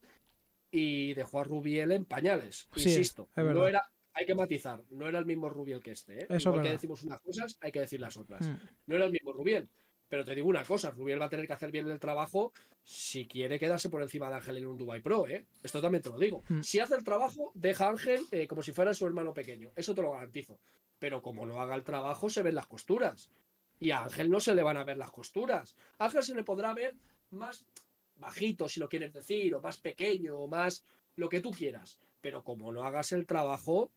S2: y dejó a Rubiel en pañales. insisto, no era, hay que matizar, no era el mismo Rubiel que este. ¿eh? Eso decimos unas cosas, hay que decir las otras. Mm. No era el mismo Rubiel. Pero te digo una cosa, Rubiel va a tener que hacer bien el trabajo si quiere quedarse por encima de Ángel en un Dubai Pro, ¿eh? Esto también te lo digo. Mm. Si hace el trabajo, deja a Ángel eh, como si fuera su hermano pequeño. Eso te lo garantizo. Pero como no haga el trabajo, se ven las costuras. Y a Ángel no se le van a ver las costuras. A Ángel se le podrá ver más bajito, si lo quieres decir, o más pequeño, o más lo que tú quieras. Pero como no hagas el trabajo,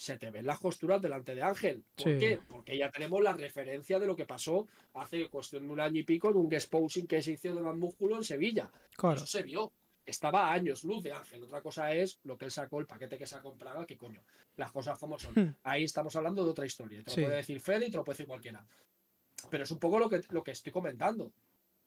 S2: se te ven las costuras delante de Ángel. ¿Por qué? Porque ya tenemos la referencia de lo que pasó hace cuestión de un año y pico en un exposing que se hizo de un músculo en Sevilla. Eso se vio. Estaba años luz de Ángel. Otra cosa es lo que él sacó, el paquete que se ha comprado. que coño. Las cosas como son. Hmm. Ahí estamos hablando de otra historia. Te lo puede decir Fede y te lo puede decir cualquiera. Pero es un poco lo que, lo que estoy comentando.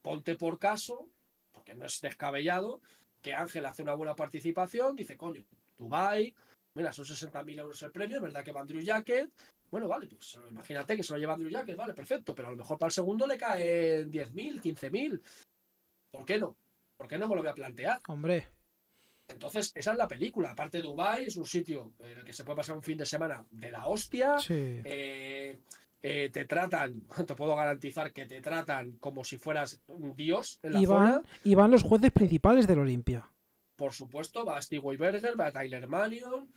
S2: Ponte por caso, porque no es descabellado, que Ángel hace una buena participación, dice, coño, Dubai, mira, son 60.000 euros el premio, es verdad que va Andrew Jacket. Bueno, vale, pues imagínate que se lo lleva Andrew Jacket, vale, perfecto, pero a lo mejor para el segundo le caen 10.000, 15.000. ¿Por qué no? ¿Por qué no me lo voy a plantear? Hombre. Entonces, esa es la película. Aparte, Dubai es un sitio en el que se puede pasar un fin de semana de la hostia. Eh, eh, te tratan, [laughs] te puedo garantizar que te tratan como si fueras un dios. En la y, van,
S1: y van los jueces principales del Olimpia.
S2: Por supuesto, va a Steve Berger, va a Tyler Mannion.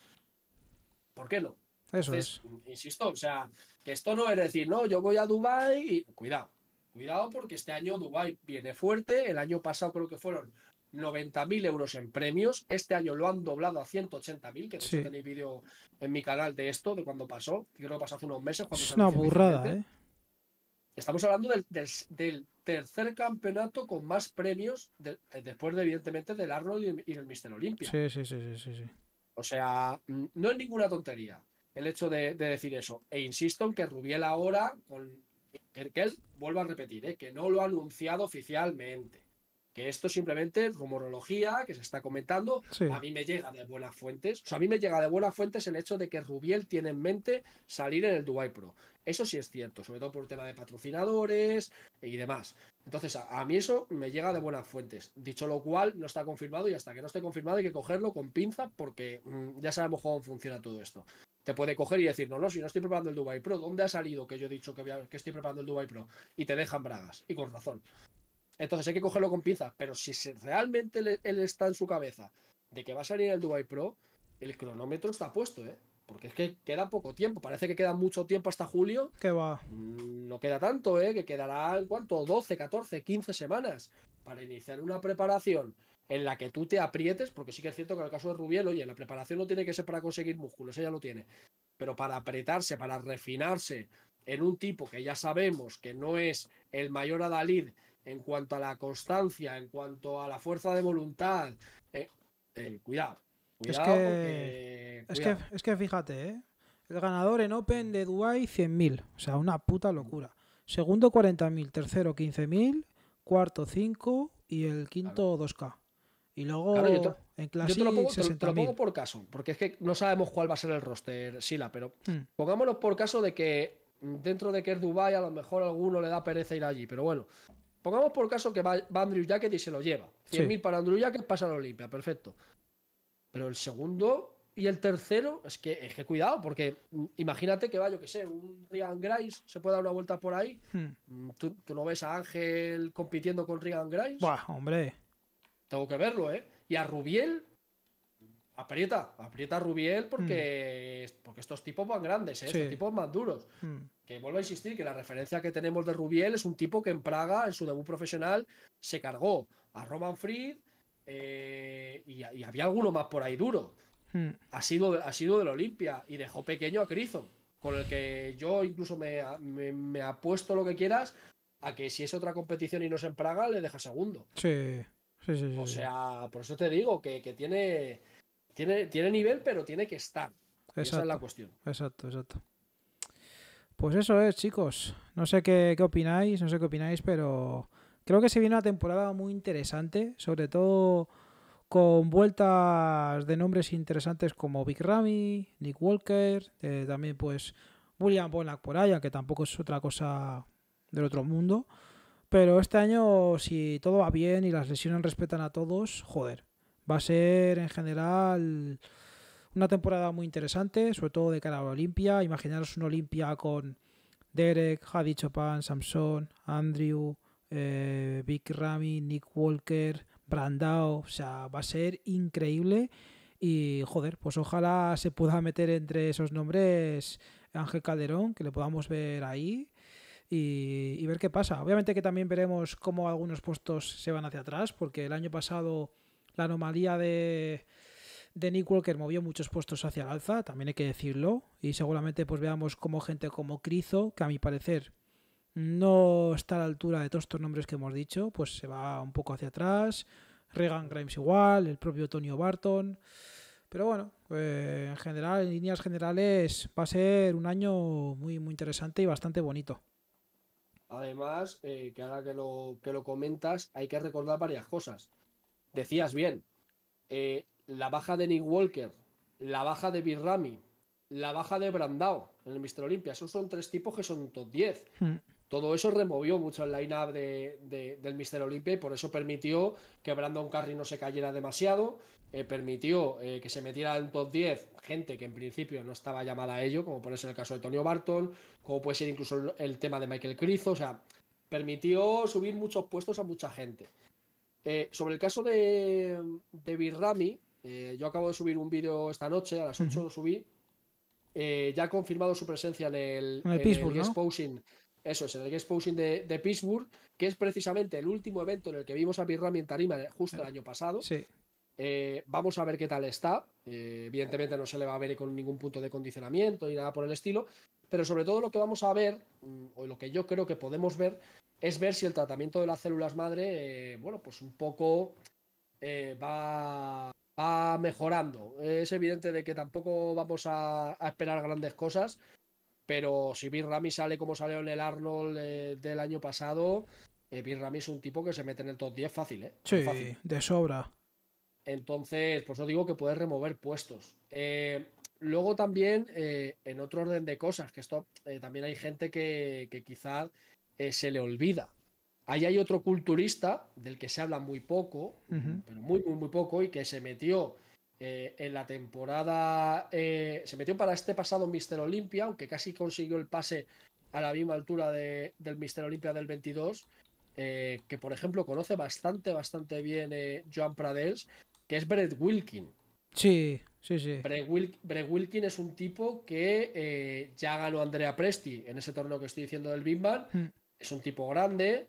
S2: ¿Por qué no? Eso es. Insisto, o sea, que esto no es decir, no, yo voy a Dubai y cuidado, cuidado porque este año Dubai viene fuerte, el año pasado creo que fueron 90.000 euros en premios, este año lo han doblado a 180.000, que sí. tenéis vídeo en mi canal de esto, de cuando pasó, creo que pasó hace unos meses. es una burrada, ¿eh? Estamos hablando del tercer campeonato con más premios, eh, después evidentemente del Arnold y, del el Mister Olimpia.
S1: Sí, sí, sí, sí,
S2: O sea, mm, no es ninguna tontería el hecho de, decir eso. E insisto en que Rubiel ahora, con, que, que él, vuelvo a repetir, eh, que no lo ha anunciado oficialmente. Que esto simplemente rumorología que se está comentando, a mí me llega de buenas fuentes. O sea, a mí me llega de buenas fuentes el hecho de que Rubiel tiene en mente salir en el Dubai Pro. Eso sí es cierto, sobre todo por el tema de patrocinadores y demás. Entonces, a, mí eso me llega de buenas fuentes. Dicho lo cual, no está confirmado y hasta que no esté confirmado hay que cogerlo con pinza porque mm, ya sabemos cómo funciona todo esto te puede coger y decir, no, no, si no estoy preparando el Dubai Pro, ¿dónde ha salido que yo he dicho que estoy preparando el Dubai Pro? Y te dejan bragas, y con razón. Entonces hay que cogerlo con pinzas, pero si realmente él, está en su cabeza de que va a salir el Dubai Pro, el cronómetro está puesto, ¿eh? Porque es que queda poco tiempo, parece que queda mucho tiempo hasta julio. ¿Qué va. Mm, no queda tanto, ¿eh? Que quedará, ¿cuánto? 12, 14, 15 semanas para iniciar una preparación en la que tú te aprietes, porque sí que es cierto que en el caso de Rubiel, oye, la preparación no tiene que ser para conseguir músculos, ella lo tiene, pero para apretarse, para refinarse en un tipo que ya sabemos que no es el mayor adalid en cuanto a la constancia, en cuanto a la fuerza de voluntad. Eh, eh, cuidado, es
S1: que, fíjate, eh, el ganador en Open de Dubai 100.000, o sea, una puta locura. Segundo 40.000, tercero 15.000, cuarto 5 y el quinto 2K. Y luego en clase te, lo te lo pongo
S2: por caso, porque es que no sabemos cuál va a ser el roster, Sila, pero hmm. pongámonos por caso de que dentro de que es Dubai a lo mejor alguno le da pereza ir allí, pero bueno, Pongamos por caso que va, Andrew Jacket y se lo lleva. 100.000 para Andrew Jacket, pasa a la Olimpia, perfecto. Pero el segundo y el tercero, es que, es que cuidado, porque imagínate que va, yo qué sé, un Ryan Grice se puede dar una vuelta por ahí. Hmm. Mm, ¿Tú, ¿Tú, no ves a Ángel compitiendo con Regan Grice? Buah, hombre. Tengo que verlo, ¿eh? Y a Rubiel, aprieta, aprieta Rubiel porque, mm. porque estos tipos van grandes, ¿eh? estos tipos más duros. Mm. Que vuelvo a insistir que la referencia que tenemos de Rubiel es un tipo que en Praga, en su debut profesional, se cargó a Roman Fried eh, y, había alguno más por ahí duro. Mm. Ha, sido, ha sido del Olimpia y dejó pequeño a Crizo, con el que yo incluso me, me, apuesto lo que quieras a que si es otra competición y no es en Praga, le deja segundo.
S1: Sí. Sí, sí, O
S2: sea, por eso te digo que, que tiene tiene, nivel, pero tiene que estar.
S1: esa es la cuestión. Exacto, exacto. Pues eso es, chicos. No sé qué, opináis, no sé qué opináis, pero creo que se viene una temporada muy interesante, sobre todo con vueltas de nombres interesantes como Big Ramy, Nick Walker, eh, también pues William Bonac por allá, que tampoco es otra cosa del otro mundo. Pero este año, si todo va bien y las lesiones respetan a todos, joder, va a ser en general una temporada muy interesante, sobre todo de cara a la Olimpia. Imaginaros una Olimpia con Derek, Javi Chopin, Samson, Andrew, eh, Vic Ramy, Nick Walker, Brandao. O sea, va a ser increíble. Y joder, pues ojalá se pueda meter entre esos nombres Ángel Calderón, que le podamos ver ahí. y ver qué pasa. Obviamente que también veremos cómo algunos puestos se van hacia atrás, porque el año pasado la anomalía de, de Nick Walker movió muchos puestos hacia el alza, también hay que decirlo, y seguramente pues veamos como gente como Crizo, que a mi parecer no está a la altura de todos estos nombres que hemos dicho, pues se va un poco hacia atrás, Regan Grimes igual, el propio Tonio Barton, pero bueno, eh, en general, en líneas generales, va a ser un año muy, muy interesante y bastante bonito.
S2: Además, eh, que ahora que lo, que lo comentas, hay que recordar varias cosas decías bien, eh, la baja de Nick Walker, la baja de Birrami, la baja de Brandao en el Mr. Olympia, esos son tres tipos que son top 10. Hmm. Todo eso removió mucho el line-up de, del Mr. Olympia y por eso permitió que Brandon Curry no se cayera demasiado, eh, permitió eh, que se metiera en top 10 gente que en principio no estaba llamada a ello, como puede ser el caso de Tonio Barton, como puede ser incluso el, tema de Michael Crizo, o sea, permitió subir muchos puestos a mucha gente. Eh, sobre el caso de, Birrami, eh, yo acabo de subir un vídeo esta noche, a las 8 lo subí. Eh, ya ha confirmado su presencia en el, Eso es, el de, de, Pittsburgh, que es precisamente el último evento en el que vimos a Birrami en Tarima justo el año pasado. Sí. Eh, vamos a ver qué tal está. Eh, evidentemente no se le va a ver con ningún punto de condicionamiento y nada por el estilo. Pero sobre todo lo que vamos a ver, mm, o lo que yo creo que podemos ver, es ver si el tratamiento de las células madre, eh, bueno, pues un poco va, mejorando. Es evidente de que tampoco vamos a, esperar grandes cosas. Pero si Bill Rami sale como salió en el Arnold del año pasado, Bill es un tipo que se mete en el top 10 fácil, ¿eh?
S1: Sí, de sobra.
S2: Entonces, por eso digo que puedes remover puestos. Eh, luego también, eh, en otro orden de cosas, que esto eh, también hay gente que, quizás se le olvida. Ahí hay otro culturista del que se habla muy poco, pero muy, muy, muy poco, y que se metió en la temporada, se metió para este pasado Mister Olympia aunque casi consiguió el pase a la misma altura de, del Mister Olimpia del 22, que por ejemplo conoce bastante, bastante bien Joan Pradels que es Brett Wilkin.
S1: Sí, sí, sí.
S2: Brett, Wilkin es un tipo que eh, ya ganó Andrea Presti en ese torneo que estoy diciendo del Bimban mm. Es un tipo grande,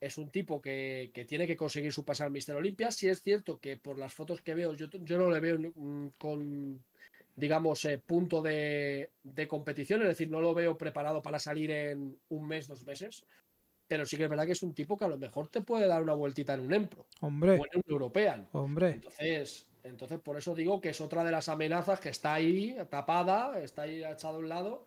S2: es un tipo que, tiene que conseguir su pasar al Mister Olimpia. Si es cierto que por las fotos que veo, yo, yo no le veo mm, con, digamos, eh, punto de, de, competición, es decir, no lo veo preparado para salir en un mes, dos meses pero sí que es verdad que es un tipo que a lo mejor te puede dar una vueltita en un Empro. Hombre. O en un European. Hombre. Entonces, entonces, por eso digo que es otra de las amenazas que está ahí tapada, está ahí echado a un lado.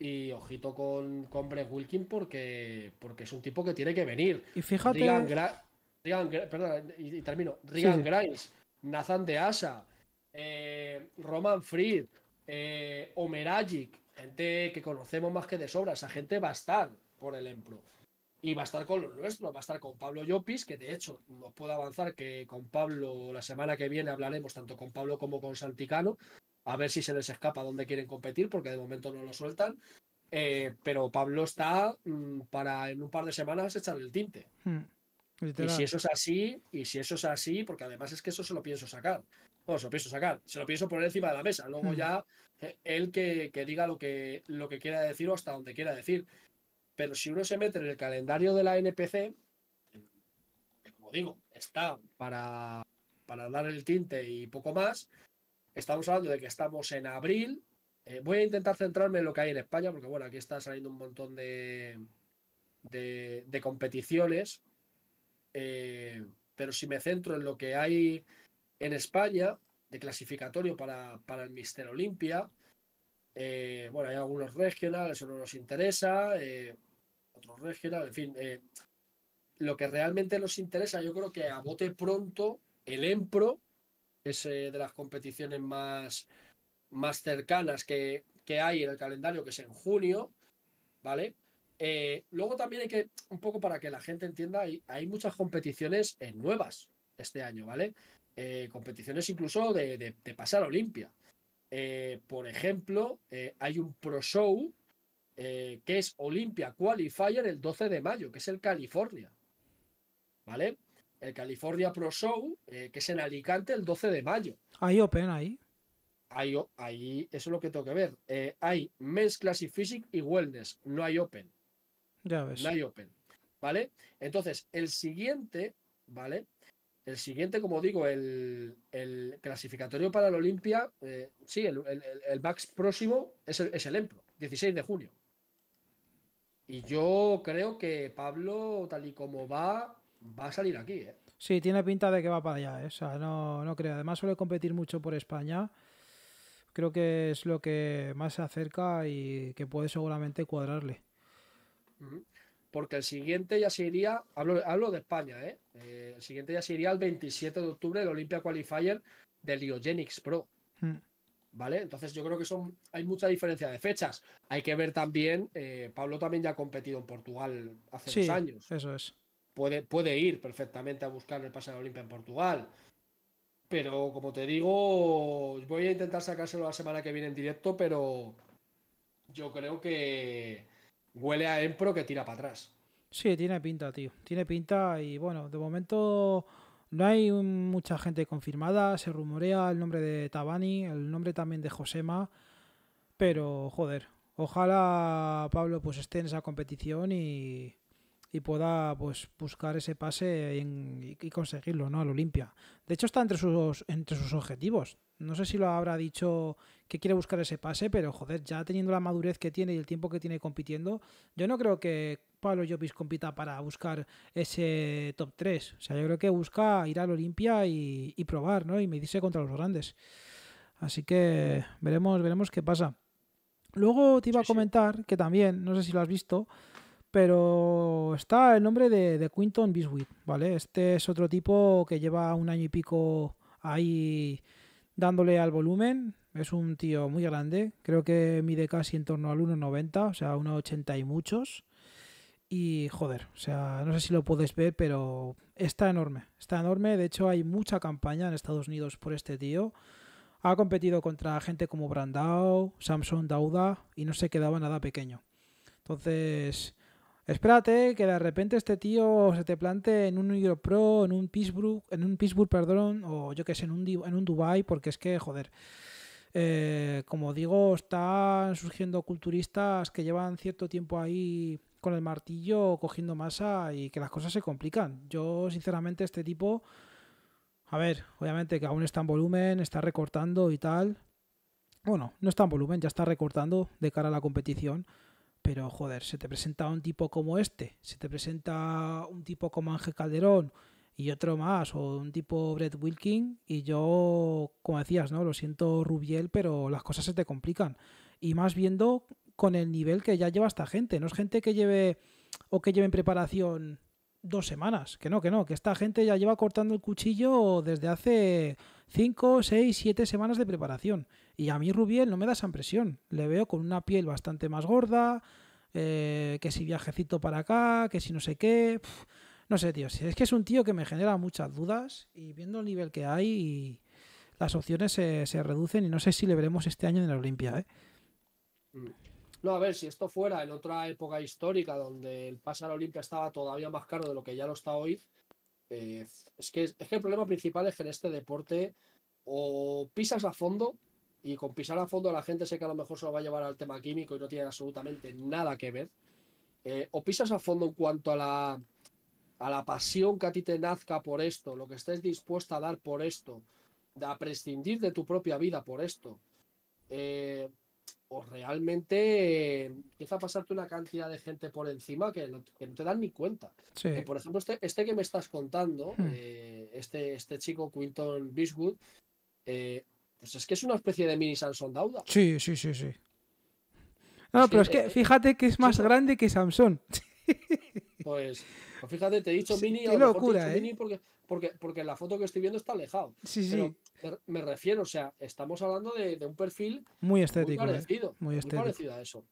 S2: Y ojito con, con Brett Wilkin porque, porque es un tipo que tiene que venir. Y fíjate. Regan, perdón, y, termino. Regan Nathan de Asa, eh, Roman Fried, eh, Omeragic, gente que conocemos más que de sobra. Esa gente va a estar por el Empro. Y va a estar con los nuestros, va a estar con Pablo Llopis, que de hecho nos puedo avanzar que con Pablo la semana que viene hablaremos tanto con Pablo como con Santicano, a ver si se les escapa dónde quieren competir, porque de momento no lo sueltan. Eh, pero Pablo está mm, para en un par de semanas echarle el tinte.
S1: Hmm, y si eso
S2: es así, y si eso es así, porque además es que eso se lo pienso sacar. No, se lo pienso sacar, se lo pienso poner encima de la mesa. Luego hmm. ya eh, él que, que, diga lo que, lo que quiera decir o hasta donde quiera decir. Pero si uno se mete en el calendario de la NPC, como digo, está para, dar el tinte y poco más, estamos hablando de que estamos en abril. Eh, voy a intentar centrarme en lo que hay en España, porque bueno, aquí está saliendo un montón de, competiciones. Eh, pero si me centro en lo que hay en España, de clasificatorio para, el Mister Olimpia, eh, bueno, hay algunos regionales, eso no nos interesa en fin. Eh, lo que realmente nos interesa, yo creo que a bote pronto, el EMPRO es eh, de las competiciones más, más cercanas que, hay en el calendario, que es en junio, ¿vale? Eh, luego también hay que, un poco para que la gente entienda, hay, muchas competiciones nuevas este año, ¿vale? competiciones incluso de, de pasar a Olimpia. por ejemplo, hay un Pro Show eh, que es Olympia Qualifier el 12 de mayo, que es el California. ¿Vale? El California Pro Show, eh, que es en Alicante el 12 de mayo.
S1: Hay Open ahí.
S2: Ahí, ahí eso es lo que tengo que ver. Eh, hay Men's Classic Physics y Wellness. No hay Open.
S1: Ya ves. No hay Open.
S2: ¿Vale? Entonces, el siguiente, ¿vale? El siguiente, como digo, el, clasificatorio para la Olimpia, sí, el, el, Max próximo es el, es el EMPRO, 16 de junio. Y yo creo que Pablo, tal y como va, va a salir aquí. ¿eh?
S1: Sí, tiene pinta de que va para allá. ¿eh? O sea, no, no creo. Además, suele competir mucho por España. Creo que es lo que más se acerca y que puede seguramente cuadrarle.
S2: Porque el siguiente ya se iría, hablo, de España, ¿eh? ¿eh? el siguiente ya se iría el 27 de octubre el Olympia Qualifier de Liogenix Pro. Mm. ¿vale? Entonces yo creo que son, hay mucha diferencia de fechas. Hay que ver también, eh, Pablo también ya ha competido en Portugal hace dos años. Eso es. Puede, puede ir perfectamente a buscar el pase de Olimpia en Portugal. Pero como te digo, voy a intentar sacárselo la semana que viene en directo, pero yo creo que huele a Empro que tira para atrás.
S1: Sí, tiene pinta, tío. Tiene pinta y bueno, de momento no hay mucha gente confirmada, se rumorea el nombre de Tabani, el nombre también de Josema, pero joder, ojalá Pablo pues esté en esa competición y, y pueda pues buscar ese pase y, conseguirlo, ¿no? Al Olimpia. De hecho está entre sus, entre sus objetivos. No sé si lo habrá dicho que quiere buscar ese pase, pero joder, ya teniendo la madurez que tiene y el tiempo que tiene compitiendo, yo no creo que Pablo Llopis compita para buscar ese top 3. O sea, yo creo que busca ir al Olimpia y, y probar, ¿no? Y medirse contra los grandes. Así que veremos, veremos qué pasa. Luego te iba a comentar que también, no sé si lo has visto, pero está el nombre de, de Quinton Biswit, ¿vale? Este es otro tipo que lleva un año y pico ahí dándole al volumen. Es un tío muy grande, creo que mide casi en torno al 1,90, o sea, 1,80 y muchos. Y joder, o sea, no sé si lo puedes ver, pero está enorme. Está enorme. De hecho, hay mucha campaña en Estados Unidos por este tío. Ha competido contra gente como Brandao, Samson Dauda y no se quedaba nada pequeño. Entonces, espérate que de repente este tío se te plante en un Euro Pro, en un Pittsburgh, en un Pittsburgh, perdón, o yo qué sé, en un, en un Dubai, porque es que, joder. Eh, como digo, están surgiendo culturistas que llevan cierto tiempo ahí con el martillo cogiendo masa y que las cosas se complican. Yo, sinceramente, este tipo, a ver, obviamente que aún está en volumen, está recortando y tal. Bueno, no está en volumen, ya está recortando de cara a la competición. Pero joder, se te presenta un tipo como este, se te presenta un tipo como Ángel Calderón y otro más, o un tipo Brett Wilkin, y yo, como decías, ¿no? Lo siento, Rubiel, pero las cosas se te complican. Y más viendo con el nivel que ya lleva esta gente. No es gente que lleve o que lleve en preparación dos semanas. Que no, que no, que esta gente ya lleva cortando el cuchillo desde hace cinco, seis, siete semanas de preparación. Y a mí Rubiel no me da esa impresión. Le veo con una piel bastante más gorda, eh, que si viajecito para acá, que si no sé qué. no sé, tío. Es que es un tío que me genera muchas dudas y viendo el nivel que hay, las opciones se, reducen y no sé si le veremos este año en la Olimpia. ¿eh? Mm.
S2: No, a ver, si esto fuera en otra época histórica donde el pase a Olimpia estaba todavía más caro de lo que ya lo está hoy, eh, es, que, el problema principal es que en este deporte o pisas a fondo y con pisar a fondo la gente sé que a lo mejor se lo va a llevar al tema químico y no tiene absolutamente nada que ver. Eh, o pisas a fondo en cuanto a la, a la pasión que a ti te nazca por esto, lo que estés dispuesta a dar por esto, a prescindir de tu propia vida por esto. Eh, o realmente eh, empieza a pasarte una cantidad de gente por encima que no, te dan ni cuenta. Eh, por ejemplo, este, este, que me estás contando, hmm. eh, este, este chico, Quinton Biswood, pues es que es una especie de mini Samson Dauda.
S1: Sí, sí, sí, sí. No, pero es que fíjate que es más grande que Samson. [laughs]
S2: Pues, pues, fíjate, te he dicho mini, Qué locura, mejor porque, porque, la foto que estoy viendo está alejado. Sí, sí. me, refiero, o sea, estamos hablando de, un perfil muy estético. Muy ¿eh? parecido, muy, parecido a eso.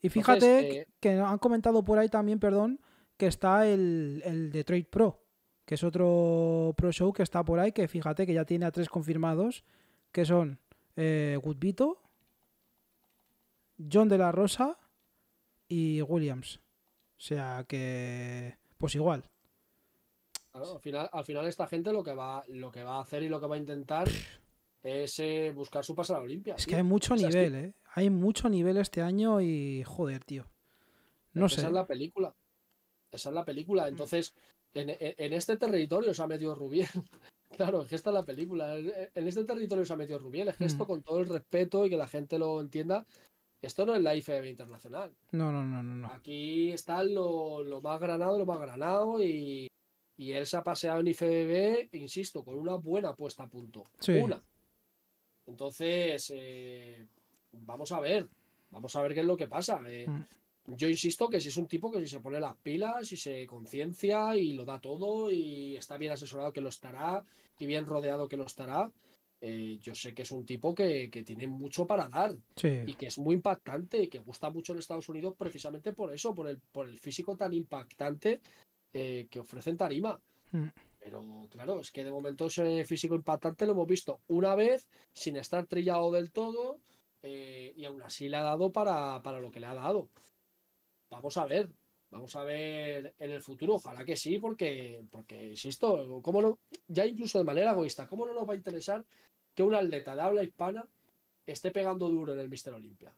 S1: Y fíjate eh, que han comentado por ahí también, perdón, que está el, el Detroit Pro, que es otro Pro Show que está por ahí, que fíjate que ya tiene a tres confirmados, que son Woodbito, eh, John de la Rosa y Williams. O sea que, pues igual,
S2: al, final, al final esta gente lo que, va, lo que va a hacer y lo que va a intentar es eh, buscar su a la Olimpia. Es que hay mucho
S1: nivel, ¿eh? Hay mucho nivel este año y joder, tío. No sé. Esa es la
S2: película. Esa es la película. Mm. Entonces, en, este territorio se ha metido Rubiel. [laughs] claro, es que esta es la película. En este territorio se ha metido Rubiel. Es que esto, mm. con todo el respeto y que la gente lo entienda, esto no es la IFB internacional.
S1: No, no, no, no.
S2: Aquí está lo, lo más granado, lo más granado y y él se ha paseado en IFBB, insisto, con una buena puesta a punto. Una. Entonces, eh, vamos a ver. Vamos a ver qué es lo que pasa. Eh,
S1: mm.
S2: Yo insisto que si es un tipo que si se pone las pilas y se conciencia y lo da todo y está bien asesorado que lo estará y bien rodeado que lo estará, eh, yo sé que es un tipo que, tiene mucho para dar y que es muy impactante y que gusta mucho en Estados Unidos precisamente por eso, por el, por el físico tan impactante eh, que ofrecen tarima. Mm. Pero claro, es que de momento ese físico impactante lo hemos visto una vez, sin estar trillado del todo, eh, y aún así le ha dado para, para, lo que le ha dado. Vamos a ver, vamos a ver en el futuro, ojalá que sí, porque, porque insisto, ¿cómo no? ya incluso de manera egoísta, ¿cómo no nos va a interesar que un atleta de habla hispana esté pegando duro en el Mister Olimpia?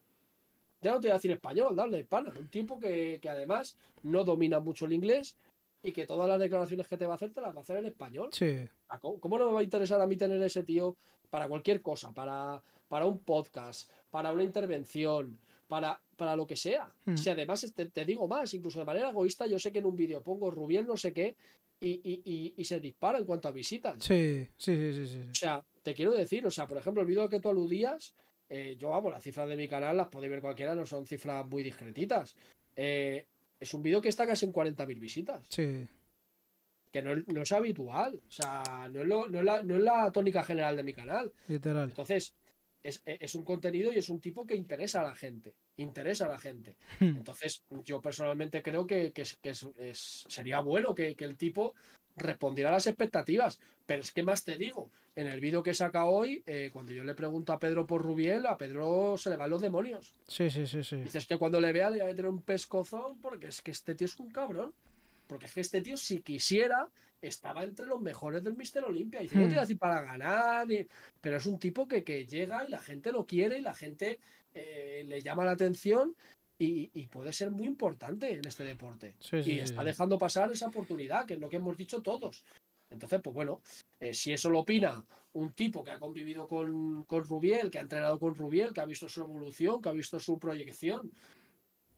S2: Ya no te voy a decir español, de habla hispana, un tipo que, que además no domina mucho el inglés y que todas las declaraciones que te va a hacer te las va a hacer en español. Sí. Ah, ¿Cómo no me va a interesar a mí tener ese tío para cualquier cosa? Para, para un podcast, para una intervención, para, para lo que sea. Hmm. Si además te, digo más, incluso de manera egoísta, yo sé que en un vídeo pongo Rubén, no sé qué y, se dispara en cuanto a visitas. Sí,
S1: sí, sí, sí,
S2: O sea, te quiero decir, o sea, por ejemplo, el vídeo que tú aludías, eh, yo vamos, las cifras de mi canal las podéis ver cualquiera, no son cifras muy discretitas. Eh, es un vídeo que está casi en 40.000 visitas. Sí. Que no, es habitual. O sea, no es, no, la, tónica general de mi canal. Literal. Entonces, e, es, un contenido y es un tipo que interesa a la gente. Interesa a la gente. Hmm. Entonces, yo personalmente creo que, sería bueno que, que, el tipo respondir a las expectativas. Pero es que más te digo, en el vídeo que saca hoy, eh, cuando yo le pregunto a Pedro por Rubiel, a Pedro se le van los demonios.
S1: Sí, sí, sí, sí. Dices
S2: que cuando le vea le va a tener un pescozón porque es que este tío es un cabrón. Porque es que este tío, si quisiera, estaba entre los mejores del Mister Olimpia. Y dice, no te hmm. para ganar, pero es un tipo que, que, llega y la gente lo quiere y la gente eh, le llama la atención y, puede ser muy importante en este deporte. y está dejando pasar esa oportunidad, que es lo que hemos dicho todos. Entonces, pues bueno, eh, si eso lo opina un tipo que ha convivido con, con, Rubiel, que ha entrenado con Rubiel, que ha visto su evolución, que ha visto su proyección,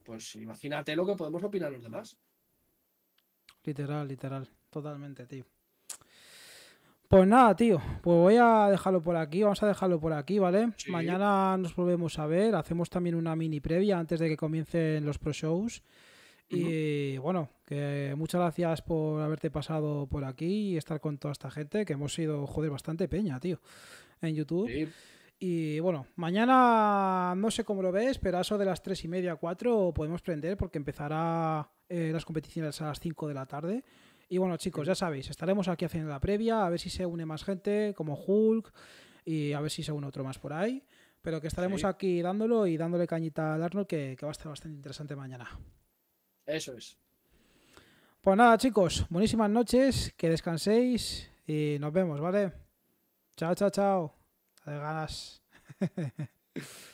S2: pues imagínate lo que podemos opinar los demás.
S1: Literal, literal, totalmente, tío. Pues nada, tío, pues voy a dejarlo por aquí, vamos a dejarlo por aquí, ¿vale? Mañana nos volvemos a ver, hacemos también una mini previa antes de que comiencen los pro-shows. Y bueno, que muchas gracias por haberte pasado por aquí y estar con toda esta gente, que hemos sido, joder, bastante peña, tío, en YouTube. Y bueno, mañana no sé cómo lo ves, pero a eso de las 3 y media, 4 podemos prender porque empezará eh, las competiciones a las 5 de la tarde. Y bueno, chicos, ya sabéis, estaremos aquí haciendo la previa, a ver si se une más gente, como Hulk, y a ver si se une otro más por ahí. Pero que estaremos aquí dándolo y dándole cañita al Arnold, que, que va a estar bastante interesante mañana. Eso es. Pues nada, chicos, buenísimas noches, que descanséis y nos vemos, ¿vale? Chao, chao, chao. De ganas. [laughs]